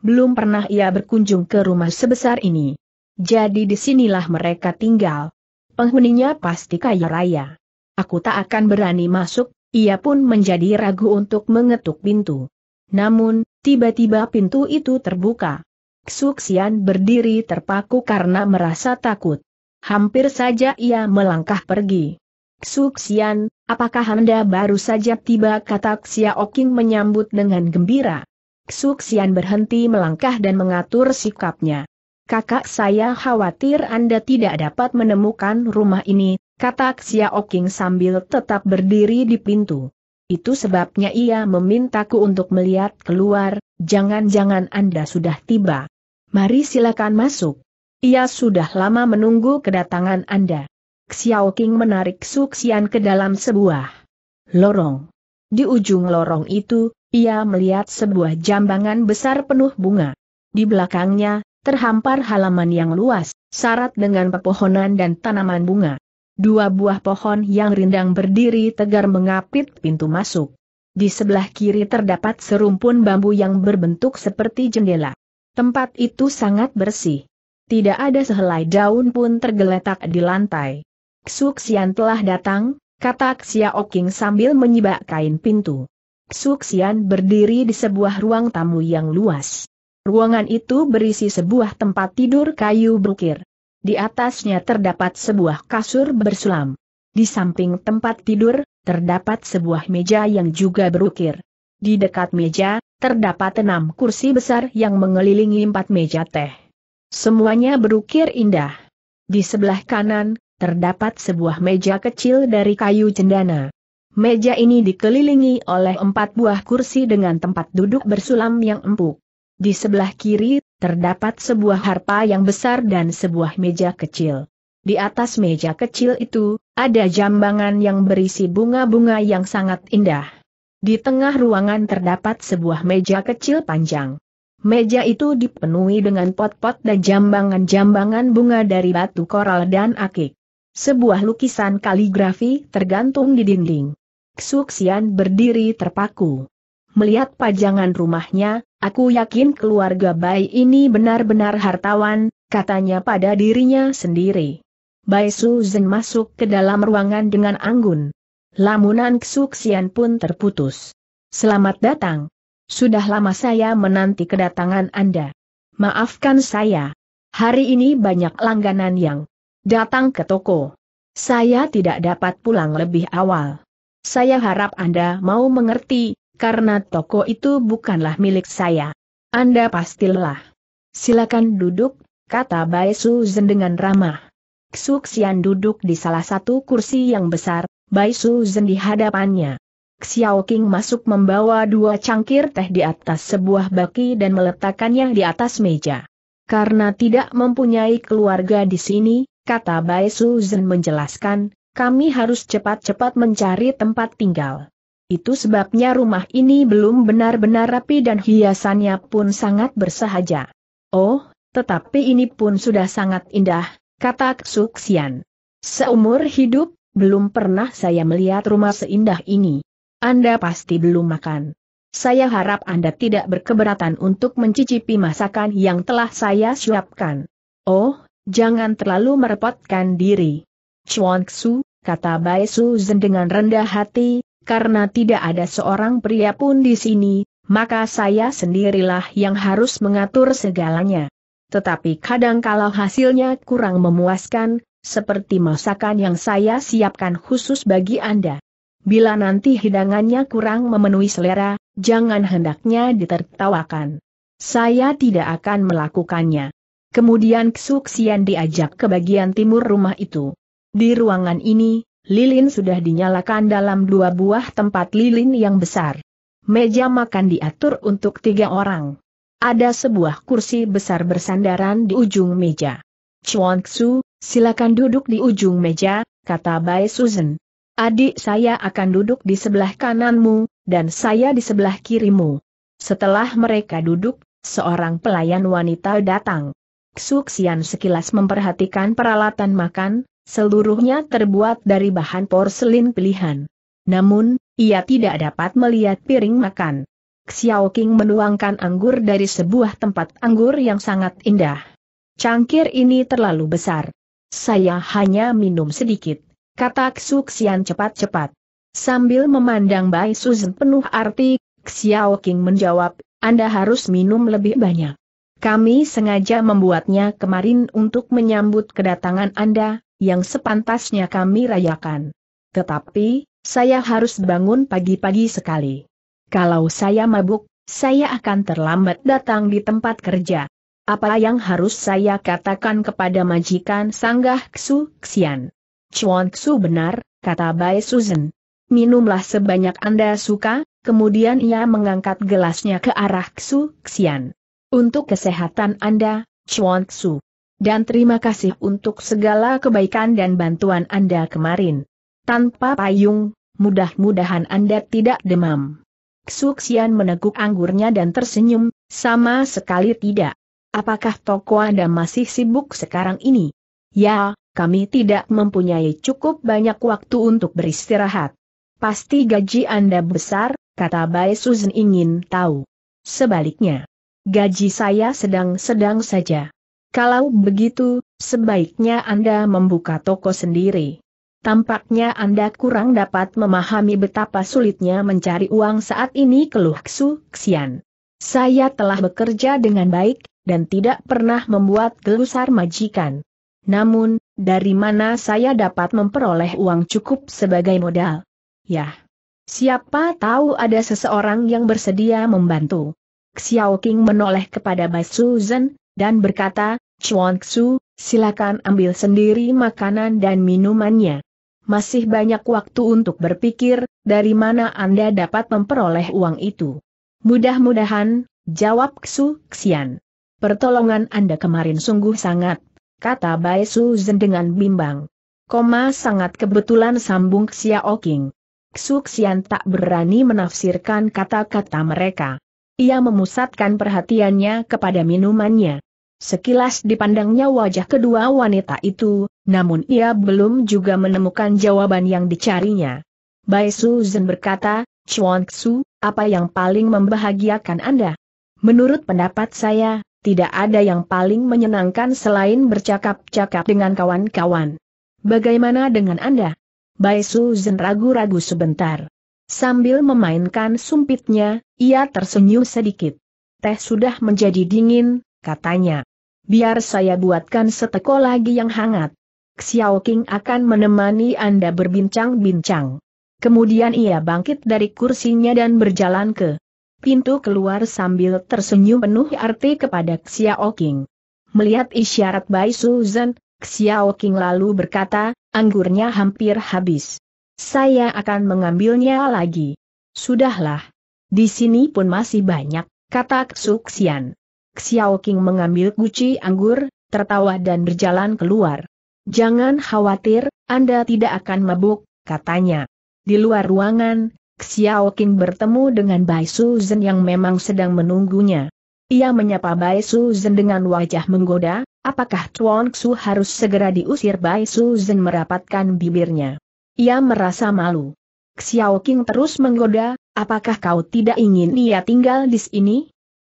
Belum pernah ia berkunjung ke rumah sebesar ini. Jadi disinilah mereka tinggal. Penghuninya pasti kaya raya. Aku tak akan berani masuk, ia pun menjadi ragu untuk mengetuk pintu. Namun, tiba-tiba pintu itu terbuka. Xuxian berdiri terpaku karena merasa takut. Hampir saja ia melangkah pergi. Xuxian, apakah Anda baru saja tiba kata Xiaoking menyambut dengan gembira. Xuxian berhenti melangkah dan mengatur sikapnya. Kakak saya khawatir Anda tidak dapat menemukan rumah ini, kata Xiao Qing sambil tetap berdiri di pintu. Itu sebabnya ia memintaku untuk melihat keluar, jangan-jangan Anda sudah tiba. Mari silakan masuk. Ia sudah lama menunggu kedatangan Anda. Xiao King menarik Xian ke dalam sebuah lorong. Di ujung lorong itu, ia melihat sebuah jambangan besar penuh bunga. Di belakangnya, terhampar halaman yang luas, syarat dengan pepohonan dan tanaman bunga. Dua buah pohon yang rindang berdiri tegar mengapit pintu masuk. Di sebelah kiri terdapat serumpun bambu yang berbentuk seperti jendela. Tempat itu sangat bersih. Tidak ada sehelai daun pun tergeletak di lantai. Xuxian telah datang, kata Xiaoking sambil menyibak kain pintu. Xuxian berdiri di sebuah ruang tamu yang luas. Ruangan itu berisi sebuah tempat tidur kayu berukir. Di atasnya terdapat sebuah kasur bersulam. Di samping tempat tidur, terdapat sebuah meja yang juga berukir. Di dekat meja, terdapat enam kursi besar yang mengelilingi empat meja teh. Semuanya berukir indah. Di sebelah kanan, terdapat sebuah meja kecil dari kayu cendana. Meja ini dikelilingi oleh empat buah kursi dengan tempat duduk bersulam yang empuk. Di sebelah kiri terdapat sebuah harpa yang besar dan sebuah meja kecil. Di atas meja kecil itu, ada jambangan yang berisi bunga-bunga yang sangat indah. Di tengah ruangan terdapat sebuah meja kecil panjang. Meja itu dipenuhi dengan pot-pot dan jambangan-jambangan bunga dari batu koral dan akik. Sebuah lukisan kaligrafi tergantung di dinding. Xuxian berdiri terpaku. Melihat pajangan rumahnya, aku yakin keluarga Bai ini benar-benar hartawan, katanya pada dirinya sendiri. Bai Su Zen masuk ke dalam ruangan dengan anggun. Lamunan kesuksian pun terputus. Selamat datang. Sudah lama saya menanti kedatangan Anda. Maafkan saya. Hari ini banyak langganan yang datang ke toko. Saya tidak dapat pulang lebih awal. Saya harap Anda mau mengerti, karena toko itu bukanlah milik saya. Anda pastilah. Silakan duduk, kata Bae Suzen dengan ramah. Xian duduk di salah satu kursi yang besar, Bae Suzen di hadapannya. Xiao King masuk membawa dua cangkir teh di atas sebuah baki dan meletakkannya di atas meja. Karena tidak mempunyai keluarga di sini, kata Bae Suzen menjelaskan, kami harus cepat-cepat mencari tempat tinggal. Itu sebabnya rumah ini belum benar-benar rapi dan hiasannya pun sangat bersahaja. Oh, tetapi ini pun sudah sangat indah, kata Suksian. Seumur hidup, belum pernah saya melihat rumah seindah ini. Anda pasti belum makan. Saya harap Anda tidak berkeberatan untuk mencicipi masakan yang telah saya siapkan. Oh, jangan terlalu merepotkan diri. Chuan Su, kata Bai Suzen dengan rendah hati, karena tidak ada seorang pria pun di sini, maka saya sendirilah yang harus mengatur segalanya. Tetapi kadang kalau hasilnya kurang memuaskan, seperti masakan yang saya siapkan khusus bagi Anda. Bila nanti hidangannya kurang memenuhi selera, jangan hendaknya ditertawakan. Saya tidak akan melakukannya. Kemudian Ksuksian diajak ke bagian timur rumah itu. Di ruangan ini, lilin sudah dinyalakan dalam dua buah tempat lilin yang besar. Meja makan diatur untuk tiga orang. Ada sebuah kursi besar bersandaran di ujung meja. Chuan Xu, silakan duduk di ujung meja, kata Bai Susan. Adik saya akan duduk di sebelah kananmu, dan saya di sebelah kirimu. Setelah mereka duduk, seorang pelayan wanita datang. Xian sekilas memperhatikan peralatan makan, Seluruhnya terbuat dari bahan porselin pilihan. Namun, ia tidak dapat melihat piring makan. Xiao Qing menuangkan anggur dari sebuah tempat anggur yang sangat indah. Cangkir ini terlalu besar. Saya hanya minum sedikit, kata Xu Xian cepat-cepat. Sambil memandang Bai Suzen penuh arti, Xiao Qing menjawab, Anda harus minum lebih banyak. Kami sengaja membuatnya kemarin untuk menyambut kedatangan Anda, yang sepantasnya kami rayakan. Tetapi, saya harus bangun pagi-pagi sekali. Kalau saya mabuk, saya akan terlambat datang di tempat kerja. Apa yang harus saya katakan kepada majikan Sanggah Ksu Xian? Chuan Ksu benar, kata Bai Susan. Minumlah sebanyak Anda suka, kemudian ia mengangkat gelasnya ke arah Ksu Xian. Untuk kesehatan Anda, Chuan Ksu dan terima kasih untuk segala kebaikan dan bantuan Anda kemarin. Tanpa payung, mudah-mudahan Anda tidak demam. Xuxian meneguk anggurnya dan tersenyum, sama sekali tidak. Apakah toko Anda masih sibuk sekarang ini? Ya, kami tidak mempunyai cukup banyak waktu untuk beristirahat. Pasti gaji Anda besar, kata Bae Susan ingin tahu. Sebaliknya, gaji saya sedang-sedang saja. Kalau begitu, sebaiknya Anda membuka toko sendiri. Tampaknya Anda kurang dapat memahami betapa sulitnya mencari uang saat ini keluh Xu Xian. Saya telah bekerja dengan baik, dan tidak pernah membuat gelusar majikan. Namun, dari mana saya dapat memperoleh uang cukup sebagai modal? Yah. Siapa tahu ada seseorang yang bersedia membantu. Xiao King menoleh kepada Bai Susan, dan berkata, Chuan Xu, silakan ambil sendiri makanan dan minumannya. Masih banyak waktu untuk berpikir, dari mana Anda dapat memperoleh uang itu. Mudah-mudahan, jawab Xu Xian. Pertolongan Anda kemarin sungguh sangat, kata Bai Su Zhen dengan bimbang. Koma sangat kebetulan sambung Xiao Oking. Xu Xian tak berani menafsirkan kata-kata mereka. Ia memusatkan perhatiannya kepada minumannya. Sekilas dipandangnya wajah kedua wanita itu, namun ia belum juga menemukan jawaban yang dicarinya. Bai Suzen berkata, Chuan apa yang paling membahagiakan Anda? Menurut pendapat saya, tidak ada yang paling menyenangkan selain bercakap-cakap dengan kawan-kawan. Bagaimana dengan Anda? Bai Suzen ragu-ragu sebentar. Sambil memainkan sumpitnya, ia tersenyum sedikit. Teh sudah menjadi dingin, katanya. Biar saya buatkan seteko lagi yang hangat. Xiao King akan menemani Anda berbincang-bincang. Kemudian ia bangkit dari kursinya dan berjalan ke pintu keluar sambil tersenyum penuh arti kepada Xiao King. Melihat isyarat Bai Suzan, Xiao King lalu berkata, anggurnya hampir habis. Saya akan mengambilnya lagi. Sudahlah. Di sini pun masih banyak, kata Xuxian. Xiao Qing mengambil guci anggur, tertawa dan berjalan keluar. Jangan khawatir, Anda tidak akan mabuk, katanya. Di luar ruangan, Xiao Qing bertemu dengan Bai Zhen yang memang sedang menunggunya. Ia menyapa Bai Zhen dengan wajah menggoda, apakah Chuan Xu harus segera diusir Bai Zhen merapatkan bibirnya. Ia merasa malu. Xiao Qing terus menggoda, apakah kau tidak ingin ia tinggal di sini?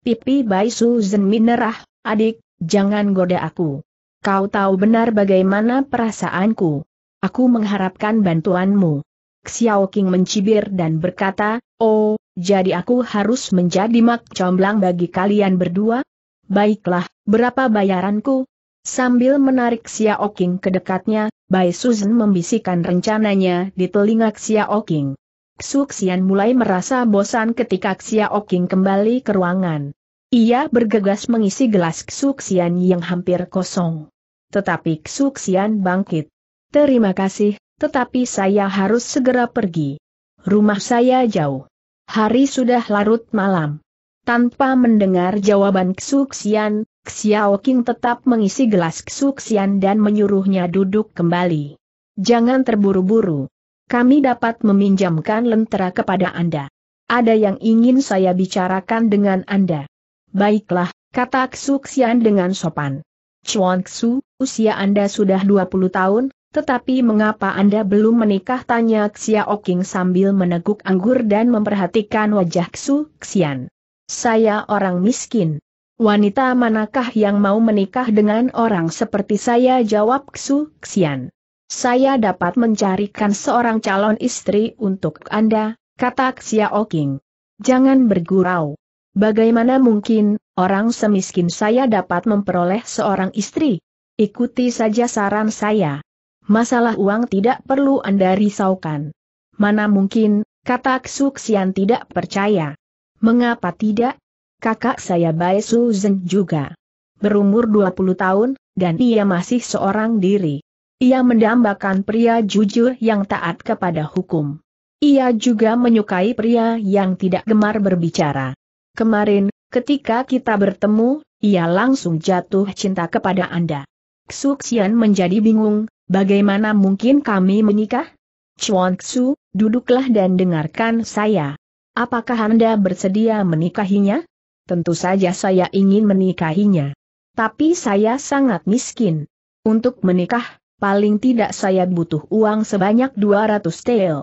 Pipi Bai Suzen minerah, adik, jangan goda aku. Kau tahu benar bagaimana perasaanku. Aku mengharapkan bantuanmu. Xiao King mencibir dan berkata, Oh, jadi aku harus menjadi mak comblang bagi kalian berdua? Baiklah, berapa bayaranku? Sambil menarik Xiao King ke dekatnya, Bai Susan membisikkan rencananya di telinga Xiao King. Su Xian mulai merasa bosan ketika Xiao King kembali ke ruangan. Ia bergegas mengisi gelas kesuksian yang hampir kosong. Tetapi kesuksian bangkit. Terima kasih, tetapi saya harus segera pergi. Rumah saya jauh. Hari sudah larut malam. Tanpa mendengar jawaban kesuksian, Xiao Qing tetap mengisi gelas kesuksian dan menyuruhnya duduk kembali. Jangan terburu-buru. Kami dapat meminjamkan lentera kepada Anda. Ada yang ingin saya bicarakan dengan Anda. Baiklah, kata Xu Xian dengan sopan. Chuan Xu, usia Anda sudah 20 tahun, tetapi mengapa Anda belum menikah tanya Xiao Oking sambil meneguk anggur dan memperhatikan wajah Xu Xian. Saya orang miskin. Wanita manakah yang mau menikah dengan orang seperti saya jawab Xu Xian. Saya dapat mencarikan seorang calon istri untuk Anda, kata Xiao Oking. Jangan bergurau. Bagaimana mungkin, orang semiskin saya dapat memperoleh seorang istri? Ikuti saja saran saya. Masalah uang tidak perlu Anda risaukan. Mana mungkin, kata Xuxian tidak percaya. Mengapa tidak? Kakak saya Bae Su Zeng juga. Berumur 20 tahun, dan ia masih seorang diri. Ia mendambakan pria jujur yang taat kepada hukum. Ia juga menyukai pria yang tidak gemar berbicara. Kemarin, ketika kita bertemu, ia langsung jatuh cinta kepada Anda. Xuxian menjadi bingung, bagaimana mungkin kami menikah? Chuan Xu, duduklah dan dengarkan saya. Apakah Anda bersedia menikahinya? Tentu saja saya ingin menikahinya. Tapi saya sangat miskin. Untuk menikah, paling tidak saya butuh uang sebanyak 200 tel.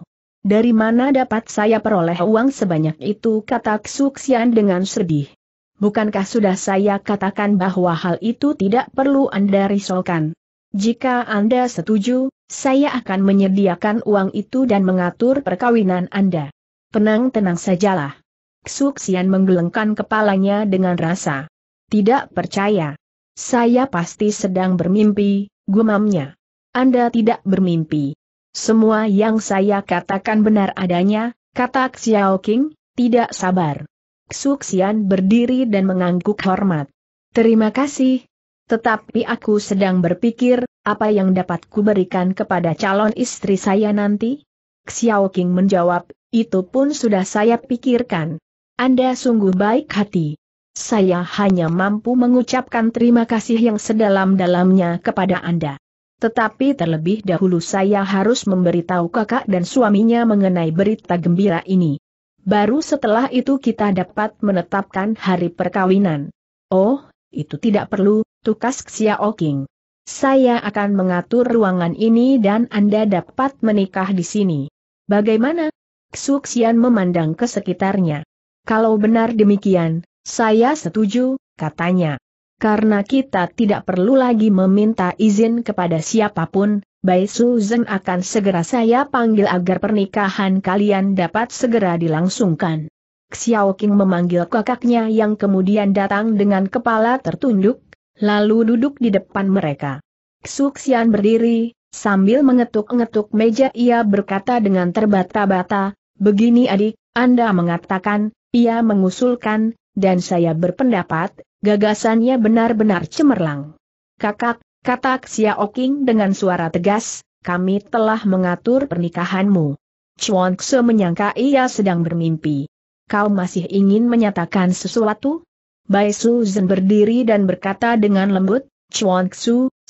Dari mana dapat saya peroleh uang sebanyak itu kata Xuxian dengan sedih. Bukankah sudah saya katakan bahwa hal itu tidak perlu Anda risaukan? Jika Anda setuju, saya akan menyediakan uang itu dan mengatur perkawinan Anda. Tenang-tenang sajalah. Xuxian menggelengkan kepalanya dengan rasa. Tidak percaya. Saya pasti sedang bermimpi, gumamnya. Anda tidak bermimpi. Semua yang saya katakan benar adanya, kata Xiao King, tidak sabar. Xu Xian berdiri dan mengangguk hormat. Terima kasih. Tetapi aku sedang berpikir, apa yang dapat kuberikan kepada calon istri saya nanti? Xiao King menjawab, itu pun sudah saya pikirkan. Anda sungguh baik hati. Saya hanya mampu mengucapkan terima kasih yang sedalam-dalamnya kepada Anda. Tetapi terlebih dahulu saya harus memberitahu kakak dan suaminya mengenai berita gembira ini. Baru setelah itu kita dapat menetapkan hari perkawinan. Oh, itu tidak perlu, tukas Xiao King. Saya akan mengatur ruangan ini dan Anda dapat menikah di sini. Bagaimana? Xian memandang ke sekitarnya. Kalau benar demikian, saya setuju, katanya karena kita tidak perlu lagi meminta izin kepada siapapun, Bai Su akan segera saya panggil agar pernikahan kalian dapat segera dilangsungkan. Xiao Qing memanggil kakaknya yang kemudian datang dengan kepala tertunduk, lalu duduk di depan mereka. Xian berdiri, sambil mengetuk-ngetuk meja ia berkata dengan terbata-bata, begini adik, Anda mengatakan, ia mengusulkan, dan saya berpendapat, Gagasannya benar-benar cemerlang. Kakak, kata Xiao dengan suara tegas, kami telah mengatur pernikahanmu. Chuan menyangka ia sedang bermimpi. Kau masih ingin menyatakan sesuatu? Bai Zhen berdiri dan berkata dengan lembut, Chuan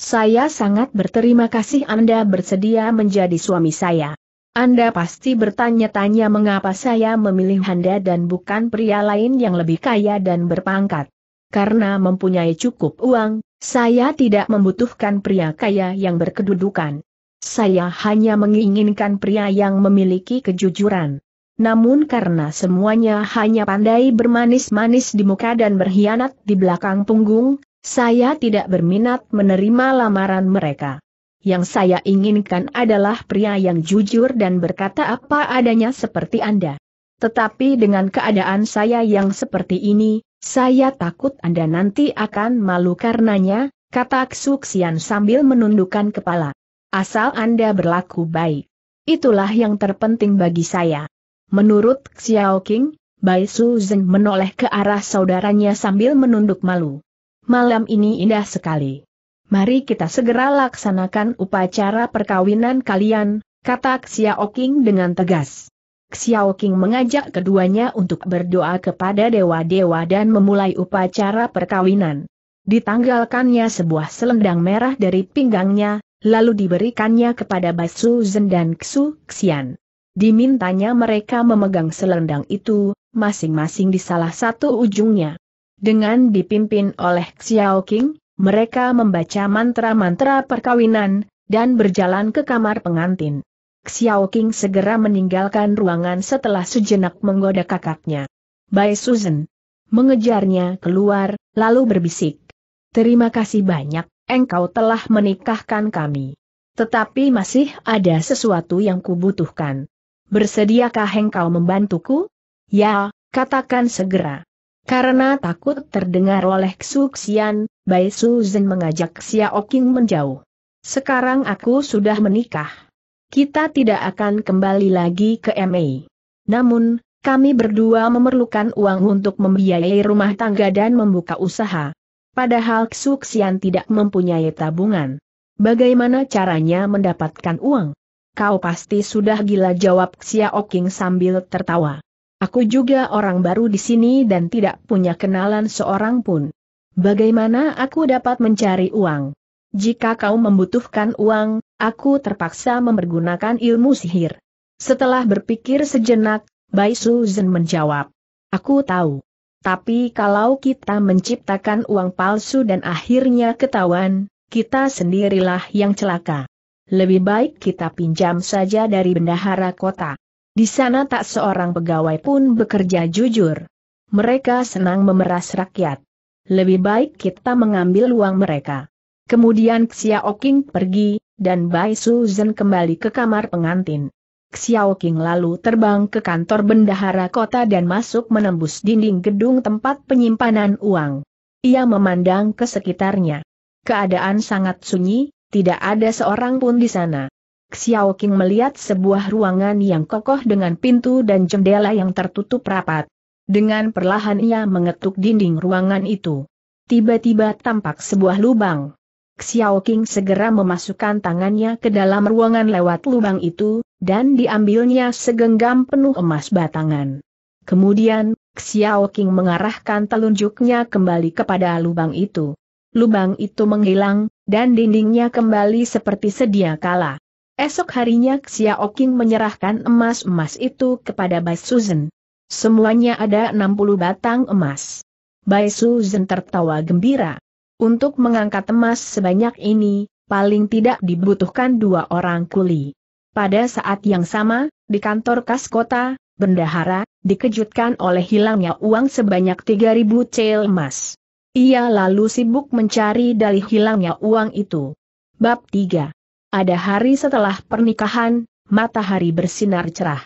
saya sangat berterima kasih Anda bersedia menjadi suami saya. Anda pasti bertanya-tanya mengapa saya memilih Anda dan bukan pria lain yang lebih kaya dan berpangkat karena mempunyai cukup uang, saya tidak membutuhkan pria kaya yang berkedudukan. Saya hanya menginginkan pria yang memiliki kejujuran. Namun karena semuanya hanya pandai bermanis-manis di muka dan berkhianat di belakang punggung, saya tidak berminat menerima lamaran mereka. Yang saya inginkan adalah pria yang jujur dan berkata apa adanya seperti Anda. Tetapi dengan keadaan saya yang seperti ini, saya takut Anda nanti akan malu karenanya, kata Xuxian sambil menundukkan kepala. Asal Anda berlaku baik. Itulah yang terpenting bagi saya. Menurut Xiao King, Bai Su Zeng menoleh ke arah saudaranya sambil menunduk malu. Malam ini indah sekali. Mari kita segera laksanakan upacara perkawinan kalian, kata Xiao King dengan tegas. Xiao Qing mengajak keduanya untuk berdoa kepada dewa-dewa dan memulai upacara perkawinan. Ditanggalkannya sebuah selendang merah dari pinggangnya, lalu diberikannya kepada Basu Zhen dan Xu Xian. Dimintanya mereka memegang selendang itu, masing-masing di salah satu ujungnya. Dengan dipimpin oleh Xiao Qing, mereka membaca mantra-mantra perkawinan, dan berjalan ke kamar pengantin. Xiao Qing segera meninggalkan ruangan setelah sejenak menggoda kakaknya. Bai Susan. Mengejarnya keluar, lalu berbisik. Terima kasih banyak, engkau telah menikahkan kami. Tetapi masih ada sesuatu yang kubutuhkan. Bersediakah engkau membantuku? Ya, katakan segera. Karena takut terdengar oleh Xian, Bai Susan mengajak Xiao Qing menjauh. Sekarang aku sudah menikah kita tidak akan kembali lagi ke MA. Namun, kami berdua memerlukan uang untuk membiayai rumah tangga dan membuka usaha. Padahal Xuxian tidak mempunyai tabungan. Bagaimana caranya mendapatkan uang? Kau pasti sudah gila jawab Xiao sambil tertawa. Aku juga orang baru di sini dan tidak punya kenalan seorang pun. Bagaimana aku dapat mencari uang? jika kau membutuhkan uang, aku terpaksa mempergunakan ilmu sihir. Setelah berpikir sejenak, Bai Susan menjawab. Aku tahu. Tapi kalau kita menciptakan uang palsu dan akhirnya ketahuan, kita sendirilah yang celaka. Lebih baik kita pinjam saja dari bendahara kota. Di sana tak seorang pegawai pun bekerja jujur. Mereka senang memeras rakyat. Lebih baik kita mengambil uang mereka. Kemudian Xiao Qing pergi, dan Bai Suzhen kembali ke kamar pengantin. Xiao Qing lalu terbang ke kantor bendahara kota dan masuk menembus dinding gedung tempat penyimpanan uang. Ia memandang ke sekitarnya. Keadaan sangat sunyi, tidak ada seorang pun di sana. Xiao Qing melihat sebuah ruangan yang kokoh dengan pintu dan jendela yang tertutup rapat. Dengan perlahan ia mengetuk dinding ruangan itu. Tiba-tiba tampak sebuah lubang. Xiaoqing segera memasukkan tangannya ke dalam ruangan lewat lubang itu, dan diambilnya segenggam penuh emas batangan. Kemudian, Xiaoqing mengarahkan telunjuknya kembali kepada lubang itu. Lubang itu menghilang, dan dindingnya kembali seperti sedia kala. Esok harinya Xiao menyerahkan emas-emas itu kepada Bai Suzen. Semuanya ada 60 batang emas. Bai Suzen tertawa gembira. Untuk mengangkat emas sebanyak ini, paling tidak dibutuhkan dua orang kuli. Pada saat yang sama, di kantor kas kota, Bendahara, dikejutkan oleh hilangnya uang sebanyak 3.000 cel emas. Ia lalu sibuk mencari dalih hilangnya uang itu. Bab 3 Ada hari setelah pernikahan, matahari bersinar cerah.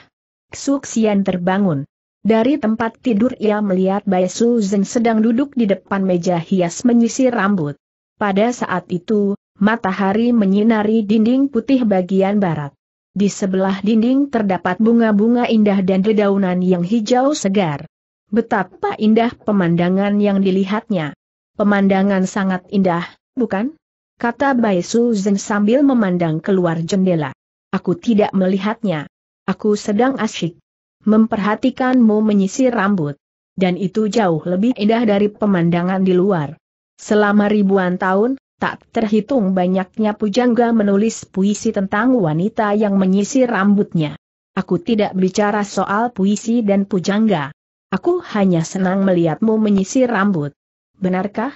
Suksian terbangun. Dari tempat tidur ia melihat Bai Su sedang duduk di depan meja hias menyisir rambut. Pada saat itu, matahari menyinari dinding putih bagian barat. Di sebelah dinding terdapat bunga-bunga indah dan dedaunan yang hijau segar. Betapa indah pemandangan yang dilihatnya. Pemandangan sangat indah, bukan? Kata Bai Su sambil memandang keluar jendela. Aku tidak melihatnya. Aku sedang asyik memperhatikanmu menyisir rambut. Dan itu jauh lebih indah dari pemandangan di luar. Selama ribuan tahun, tak terhitung banyaknya pujangga menulis puisi tentang wanita yang menyisir rambutnya. Aku tidak bicara soal puisi dan pujangga. Aku hanya senang melihatmu menyisir rambut. Benarkah?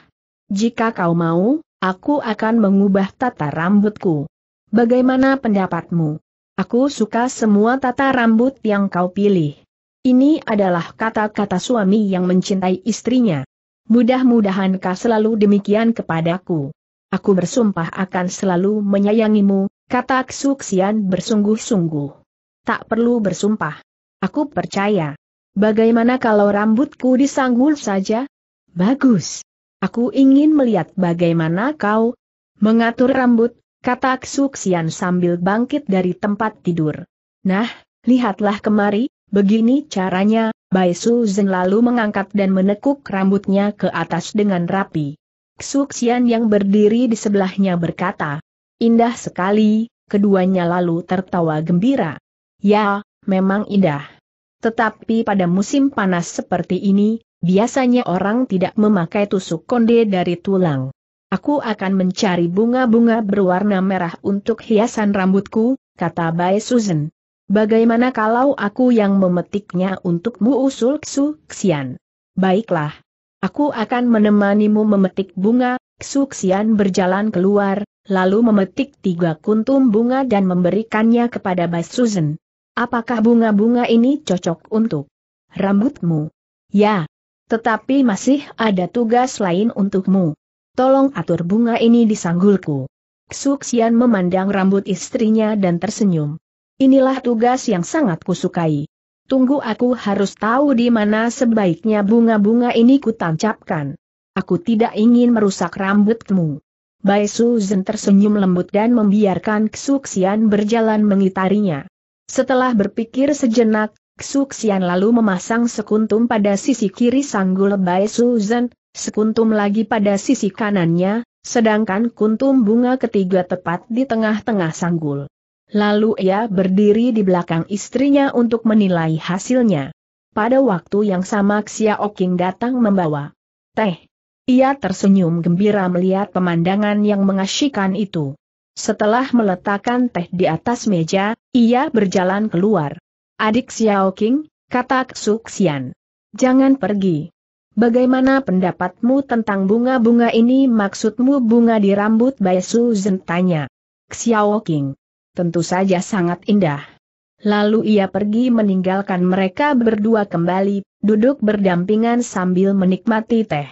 Jika kau mau, aku akan mengubah tata rambutku. Bagaimana pendapatmu? Aku suka semua tata rambut yang kau pilih. Ini adalah kata-kata suami yang mencintai istrinya. Mudah-mudahan kau selalu demikian kepadaku. Aku bersumpah akan selalu menyayangimu, kata Ksuksian bersungguh-sungguh. Tak perlu bersumpah. Aku percaya. Bagaimana kalau rambutku disanggul saja? Bagus. Aku ingin melihat bagaimana kau mengatur rambut, kata Xuxian sambil bangkit dari tempat tidur. Nah, lihatlah kemari, begini caranya, Bai Su Zhen lalu mengangkat dan menekuk rambutnya ke atas dengan rapi. Xuxian yang berdiri di sebelahnya berkata, Indah sekali, keduanya lalu tertawa gembira. Ya, memang indah. Tetapi pada musim panas seperti ini, biasanya orang tidak memakai tusuk konde dari tulang. Aku akan mencari bunga-bunga berwarna merah untuk hiasan rambutku, kata Bai Susan. Bagaimana kalau aku yang memetiknya untukmu usul Xu Xian? Baiklah. Aku akan menemanimu memetik bunga, Xu Xian berjalan keluar, lalu memetik tiga kuntum bunga dan memberikannya kepada Bai Susan. Apakah bunga-bunga ini cocok untuk rambutmu? Ya. Tetapi masih ada tugas lain untukmu tolong atur bunga ini di sanggulku. Xuxian memandang rambut istrinya dan tersenyum. Inilah tugas yang sangat kusukai. Tunggu aku harus tahu di mana sebaiknya bunga-bunga ini kutancapkan. Aku tidak ingin merusak rambutmu. Bai Suzen tersenyum lembut dan membiarkan Xuxian berjalan mengitarinya. Setelah berpikir sejenak, Xuxian lalu memasang sekuntum pada sisi kiri sanggul Bai Suzen, sekuntum lagi pada sisi kanannya, sedangkan kuntum bunga ketiga tepat di tengah-tengah sanggul. Lalu ia berdiri di belakang istrinya untuk menilai hasilnya. Pada waktu yang sama Xiaoking Oking datang membawa teh. Ia tersenyum gembira melihat pemandangan yang mengasyikan itu. Setelah meletakkan teh di atas meja, ia berjalan keluar. Adik Xiao King, kata Xian. Jangan pergi. Bagaimana pendapatmu tentang bunga-bunga ini maksudmu bunga di rambut Bai Su Zen tanya. Xiao King. Tentu saja sangat indah. Lalu ia pergi meninggalkan mereka berdua kembali, duduk berdampingan sambil menikmati teh.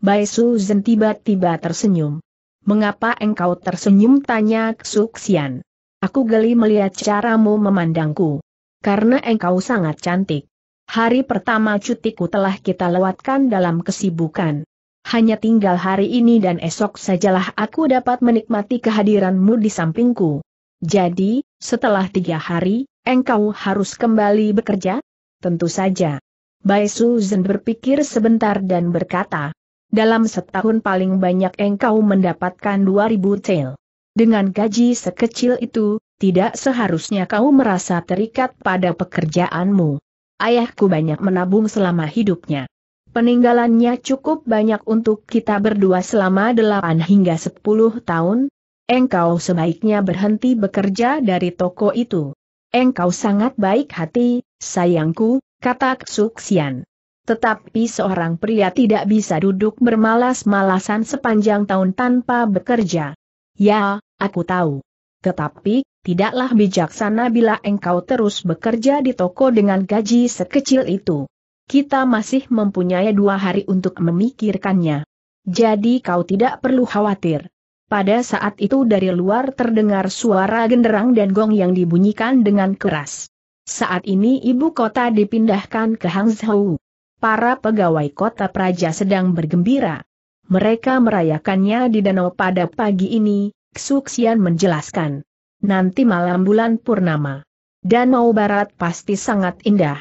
Bai Su Zen tiba-tiba tersenyum. Mengapa engkau tersenyum tanya Xian. Aku geli melihat caramu memandangku. Karena engkau sangat cantik. Hari pertama cutiku telah kita lewatkan dalam kesibukan. Hanya tinggal hari ini dan esok sajalah aku dapat menikmati kehadiranmu di sampingku. Jadi, setelah tiga hari, engkau harus kembali bekerja? Tentu saja. Bai Suzen berpikir sebentar dan berkata, dalam setahun paling banyak engkau mendapatkan 2000 tel. Dengan gaji sekecil itu, tidak seharusnya kau merasa terikat pada pekerjaanmu. Ayahku banyak menabung selama hidupnya. Peninggalannya cukup banyak untuk kita berdua selama delapan hingga sepuluh tahun. Engkau sebaiknya berhenti bekerja dari toko itu. Engkau sangat baik hati, sayangku, kata Suksian. Tetapi seorang pria tidak bisa duduk bermalas-malasan sepanjang tahun tanpa bekerja. Ya, aku tahu. Tetapi, tidaklah bijaksana bila engkau terus bekerja di toko dengan gaji sekecil itu. Kita masih mempunyai dua hari untuk memikirkannya. Jadi kau tidak perlu khawatir. Pada saat itu dari luar terdengar suara genderang dan gong yang dibunyikan dengan keras. Saat ini ibu kota dipindahkan ke Hangzhou. Para pegawai kota Praja sedang bergembira. Mereka merayakannya di danau pada pagi ini, Xuxian menjelaskan nanti malam bulan purnama. dan mau Barat pasti sangat indah.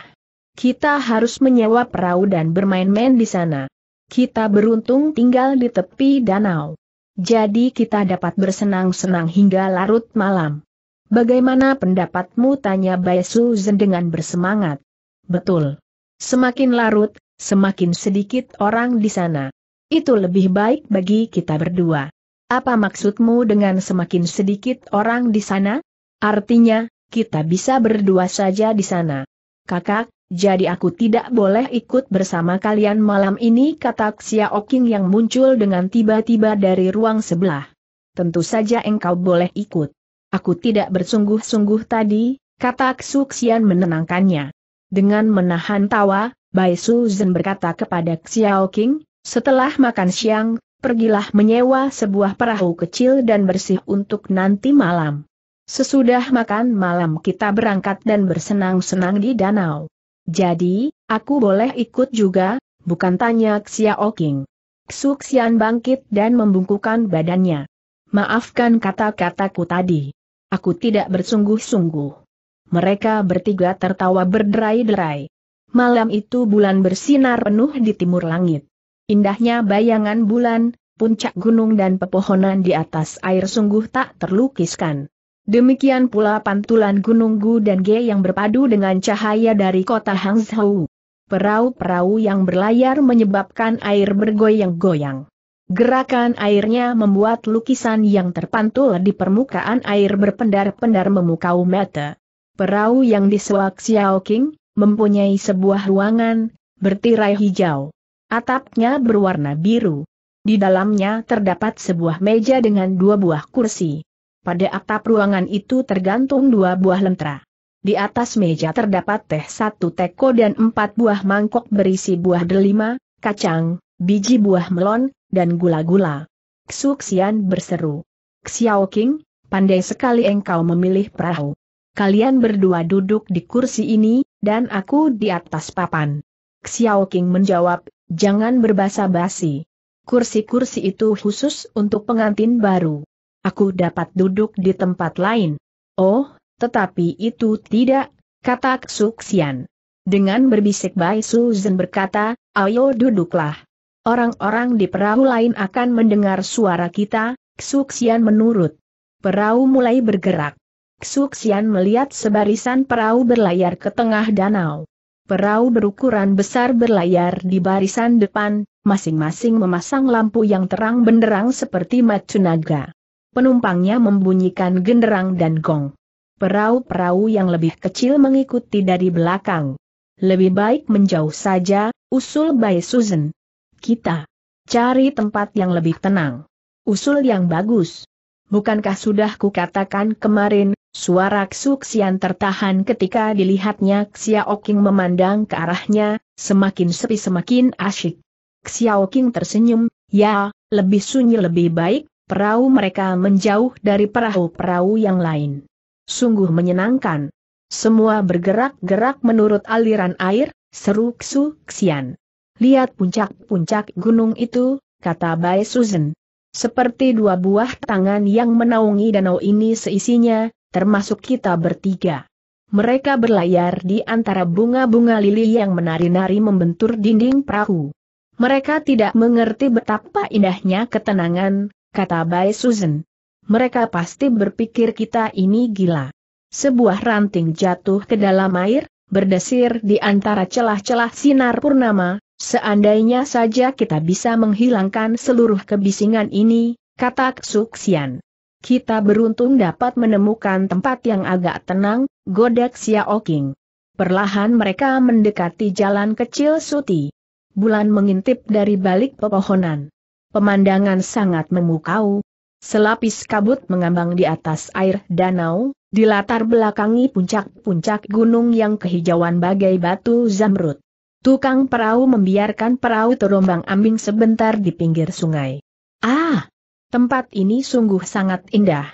Kita harus menyewa perahu dan bermain-main di sana. Kita beruntung tinggal di tepi danau. Jadi kita dapat bersenang-senang hingga larut malam. Bagaimana pendapatmu tanya Bae Suzen dengan bersemangat. Betul. Semakin larut, semakin sedikit orang di sana. Itu lebih baik bagi kita berdua. Apa maksudmu dengan semakin sedikit orang di sana? Artinya, kita bisa berdua saja di sana. Kakak, jadi aku tidak boleh ikut bersama kalian malam ini kata Xiao yang muncul dengan tiba-tiba dari ruang sebelah. Tentu saja engkau boleh ikut. Aku tidak bersungguh-sungguh tadi, kata Xu Xian menenangkannya. Dengan menahan tawa, Bai Su Zhen berkata kepada Xiao King, setelah makan siang, pergilah menyewa sebuah perahu kecil dan bersih untuk nanti malam. Sesudah makan malam kita berangkat dan bersenang-senang di danau. Jadi, aku boleh ikut juga, bukan tanya Xiao King. Xian bangkit dan membungkukkan badannya. Maafkan kata-kataku tadi. Aku tidak bersungguh-sungguh. Mereka bertiga tertawa berderai-derai. Malam itu bulan bersinar penuh di timur langit. Indahnya bayangan bulan, puncak gunung dan pepohonan di atas air sungguh tak terlukiskan. Demikian pula pantulan Gunung Gu dan ge yang berpadu dengan cahaya dari kota Hangzhou. Perahu-perahu yang berlayar menyebabkan air bergoyang-goyang. Gerakan airnya membuat lukisan yang terpantul di permukaan air berpendar-pendar memukau mata. Perahu yang disewa Xiao mempunyai sebuah ruangan, bertirai hijau. Atapnya berwarna biru. Di dalamnya terdapat sebuah meja dengan dua buah kursi. Pada atap ruangan itu tergantung dua buah lentera. Di atas meja terdapat teh satu teko dan empat buah mangkok berisi buah delima, kacang, biji buah melon, dan gula-gula. Xian berseru. Xiao King, pandai sekali engkau memilih perahu. Kalian berdua duduk di kursi ini, dan aku di atas papan. Xiao King menjawab, Jangan berbasa-basi. Kursi-kursi itu khusus untuk pengantin baru. Aku dapat duduk di tempat lain. Oh, tetapi itu tidak, kata Ksuksian. Dengan berbisik Bai Susan berkata, ayo duduklah. Orang-orang di perahu lain akan mendengar suara kita, Ksuksian menurut. Perahu mulai bergerak. Ksuksian melihat sebarisan perahu berlayar ke tengah danau. Perahu berukuran besar berlayar di barisan depan, masing-masing memasang lampu yang terang benderang seperti naga. Penumpangnya membunyikan genderang dan gong. Perahu-perahu yang lebih kecil mengikuti dari belakang. Lebih baik menjauh saja, usul Bai Susan. Kita cari tempat yang lebih tenang. Usul yang bagus. Bukankah sudah kukatakan kemarin, Suara Xuxian tertahan ketika dilihatnya Xiao Qing memandang ke arahnya, semakin sepi semakin asyik. Xiao Qing tersenyum, ya, lebih sunyi lebih baik, perahu mereka menjauh dari perahu-perahu yang lain. Sungguh menyenangkan. Semua bergerak-gerak menurut aliran air, seru Xuxian. Lihat puncak-puncak gunung itu, kata Bai Susan. Seperti dua buah tangan yang menaungi danau ini seisinya, termasuk kita bertiga. Mereka berlayar di antara bunga-bunga lili yang menari-nari membentur dinding perahu. Mereka tidak mengerti betapa indahnya ketenangan, kata Bai Susan. Mereka pasti berpikir kita ini gila. Sebuah ranting jatuh ke dalam air, berdesir di antara celah-celah sinar purnama, seandainya saja kita bisa menghilangkan seluruh kebisingan ini, kata Ksuksian kita beruntung dapat menemukan tempat yang agak tenang, godek Xiaoqing. Perlahan mereka mendekati jalan kecil Suti. Bulan mengintip dari balik pepohonan. Pemandangan sangat memukau. Selapis kabut mengambang di atas air danau, di latar belakangi puncak-puncak gunung yang kehijauan bagai batu zamrud. Tukang perahu membiarkan perahu terombang ambing sebentar di pinggir sungai. Ah, Tempat ini sungguh sangat indah.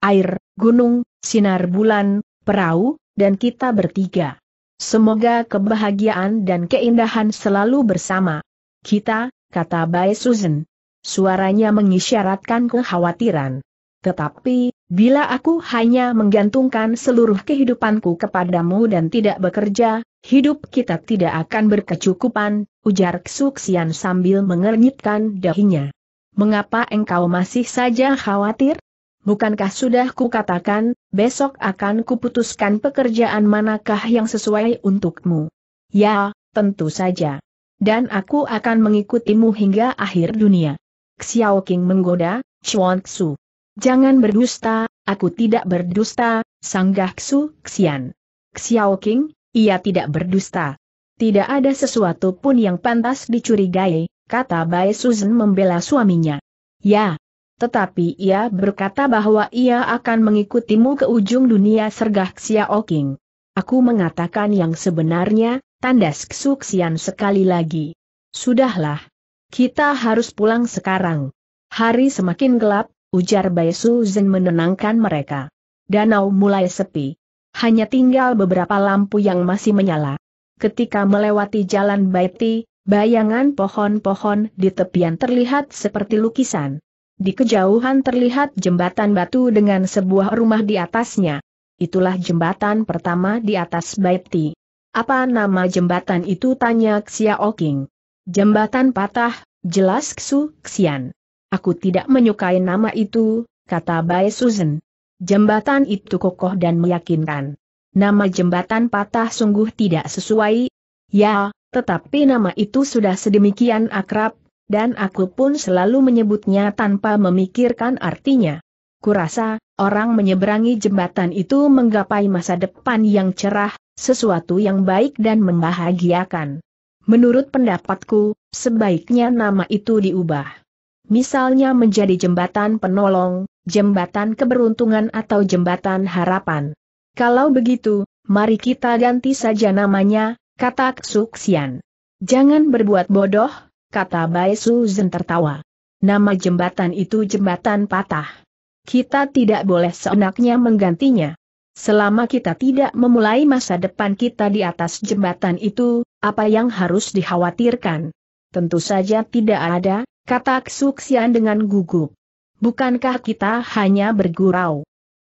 Air, gunung, sinar bulan, perahu, dan kita bertiga. Semoga kebahagiaan dan keindahan selalu bersama. Kita, kata Bae Susan. Suaranya mengisyaratkan kekhawatiran. Tetapi, bila aku hanya menggantungkan seluruh kehidupanku kepadamu dan tidak bekerja, hidup kita tidak akan berkecukupan, ujar Kesuksian sambil mengernyitkan dahinya mengapa engkau masih saja khawatir? Bukankah sudah kukatakan, besok akan kuputuskan pekerjaan manakah yang sesuai untukmu? Ya, tentu saja. Dan aku akan mengikutimu hingga akhir dunia. Xiao King menggoda, Chuan Xu. Jangan berdusta, aku tidak berdusta, Sanggah Xu Xian. Xiao King, ia tidak berdusta. Tidak ada sesuatu pun yang pantas dicurigai, kata Bai Susan membela suaminya. Ya, tetapi ia berkata bahwa ia akan mengikutimu ke ujung dunia sergah Xiaoking. Aku mengatakan yang sebenarnya, tandas kesuksian sekali lagi. Sudahlah. Kita harus pulang sekarang. Hari semakin gelap, ujar Bai Suzen menenangkan mereka. Danau mulai sepi. Hanya tinggal beberapa lampu yang masih menyala. Ketika melewati jalan Baiti, Bayangan pohon-pohon di tepian terlihat seperti lukisan. Di kejauhan terlihat jembatan batu dengan sebuah rumah di atasnya. Itulah jembatan pertama di atas Baiti. Apa nama jembatan itu tanya Xiao King. Jembatan patah, jelas Xu Xian. Aku tidak menyukai nama itu, kata Bai Susan. Jembatan itu kokoh dan meyakinkan. Nama jembatan patah sungguh tidak sesuai. Ya, tetapi nama itu sudah sedemikian akrab, dan aku pun selalu menyebutnya tanpa memikirkan artinya. Kurasa, orang menyeberangi jembatan itu menggapai masa depan yang cerah, sesuatu yang baik dan membahagiakan. Menurut pendapatku, sebaiknya nama itu diubah. Misalnya menjadi jembatan penolong, jembatan keberuntungan atau jembatan harapan. Kalau begitu, mari kita ganti saja namanya, kata Xuxian. Jangan berbuat bodoh, kata Bai Suzhen tertawa. Nama jembatan itu jembatan patah. Kita tidak boleh seenaknya menggantinya. Selama kita tidak memulai masa depan kita di atas jembatan itu, apa yang harus dikhawatirkan? Tentu saja tidak ada, kata Xuxian dengan gugup. Bukankah kita hanya bergurau?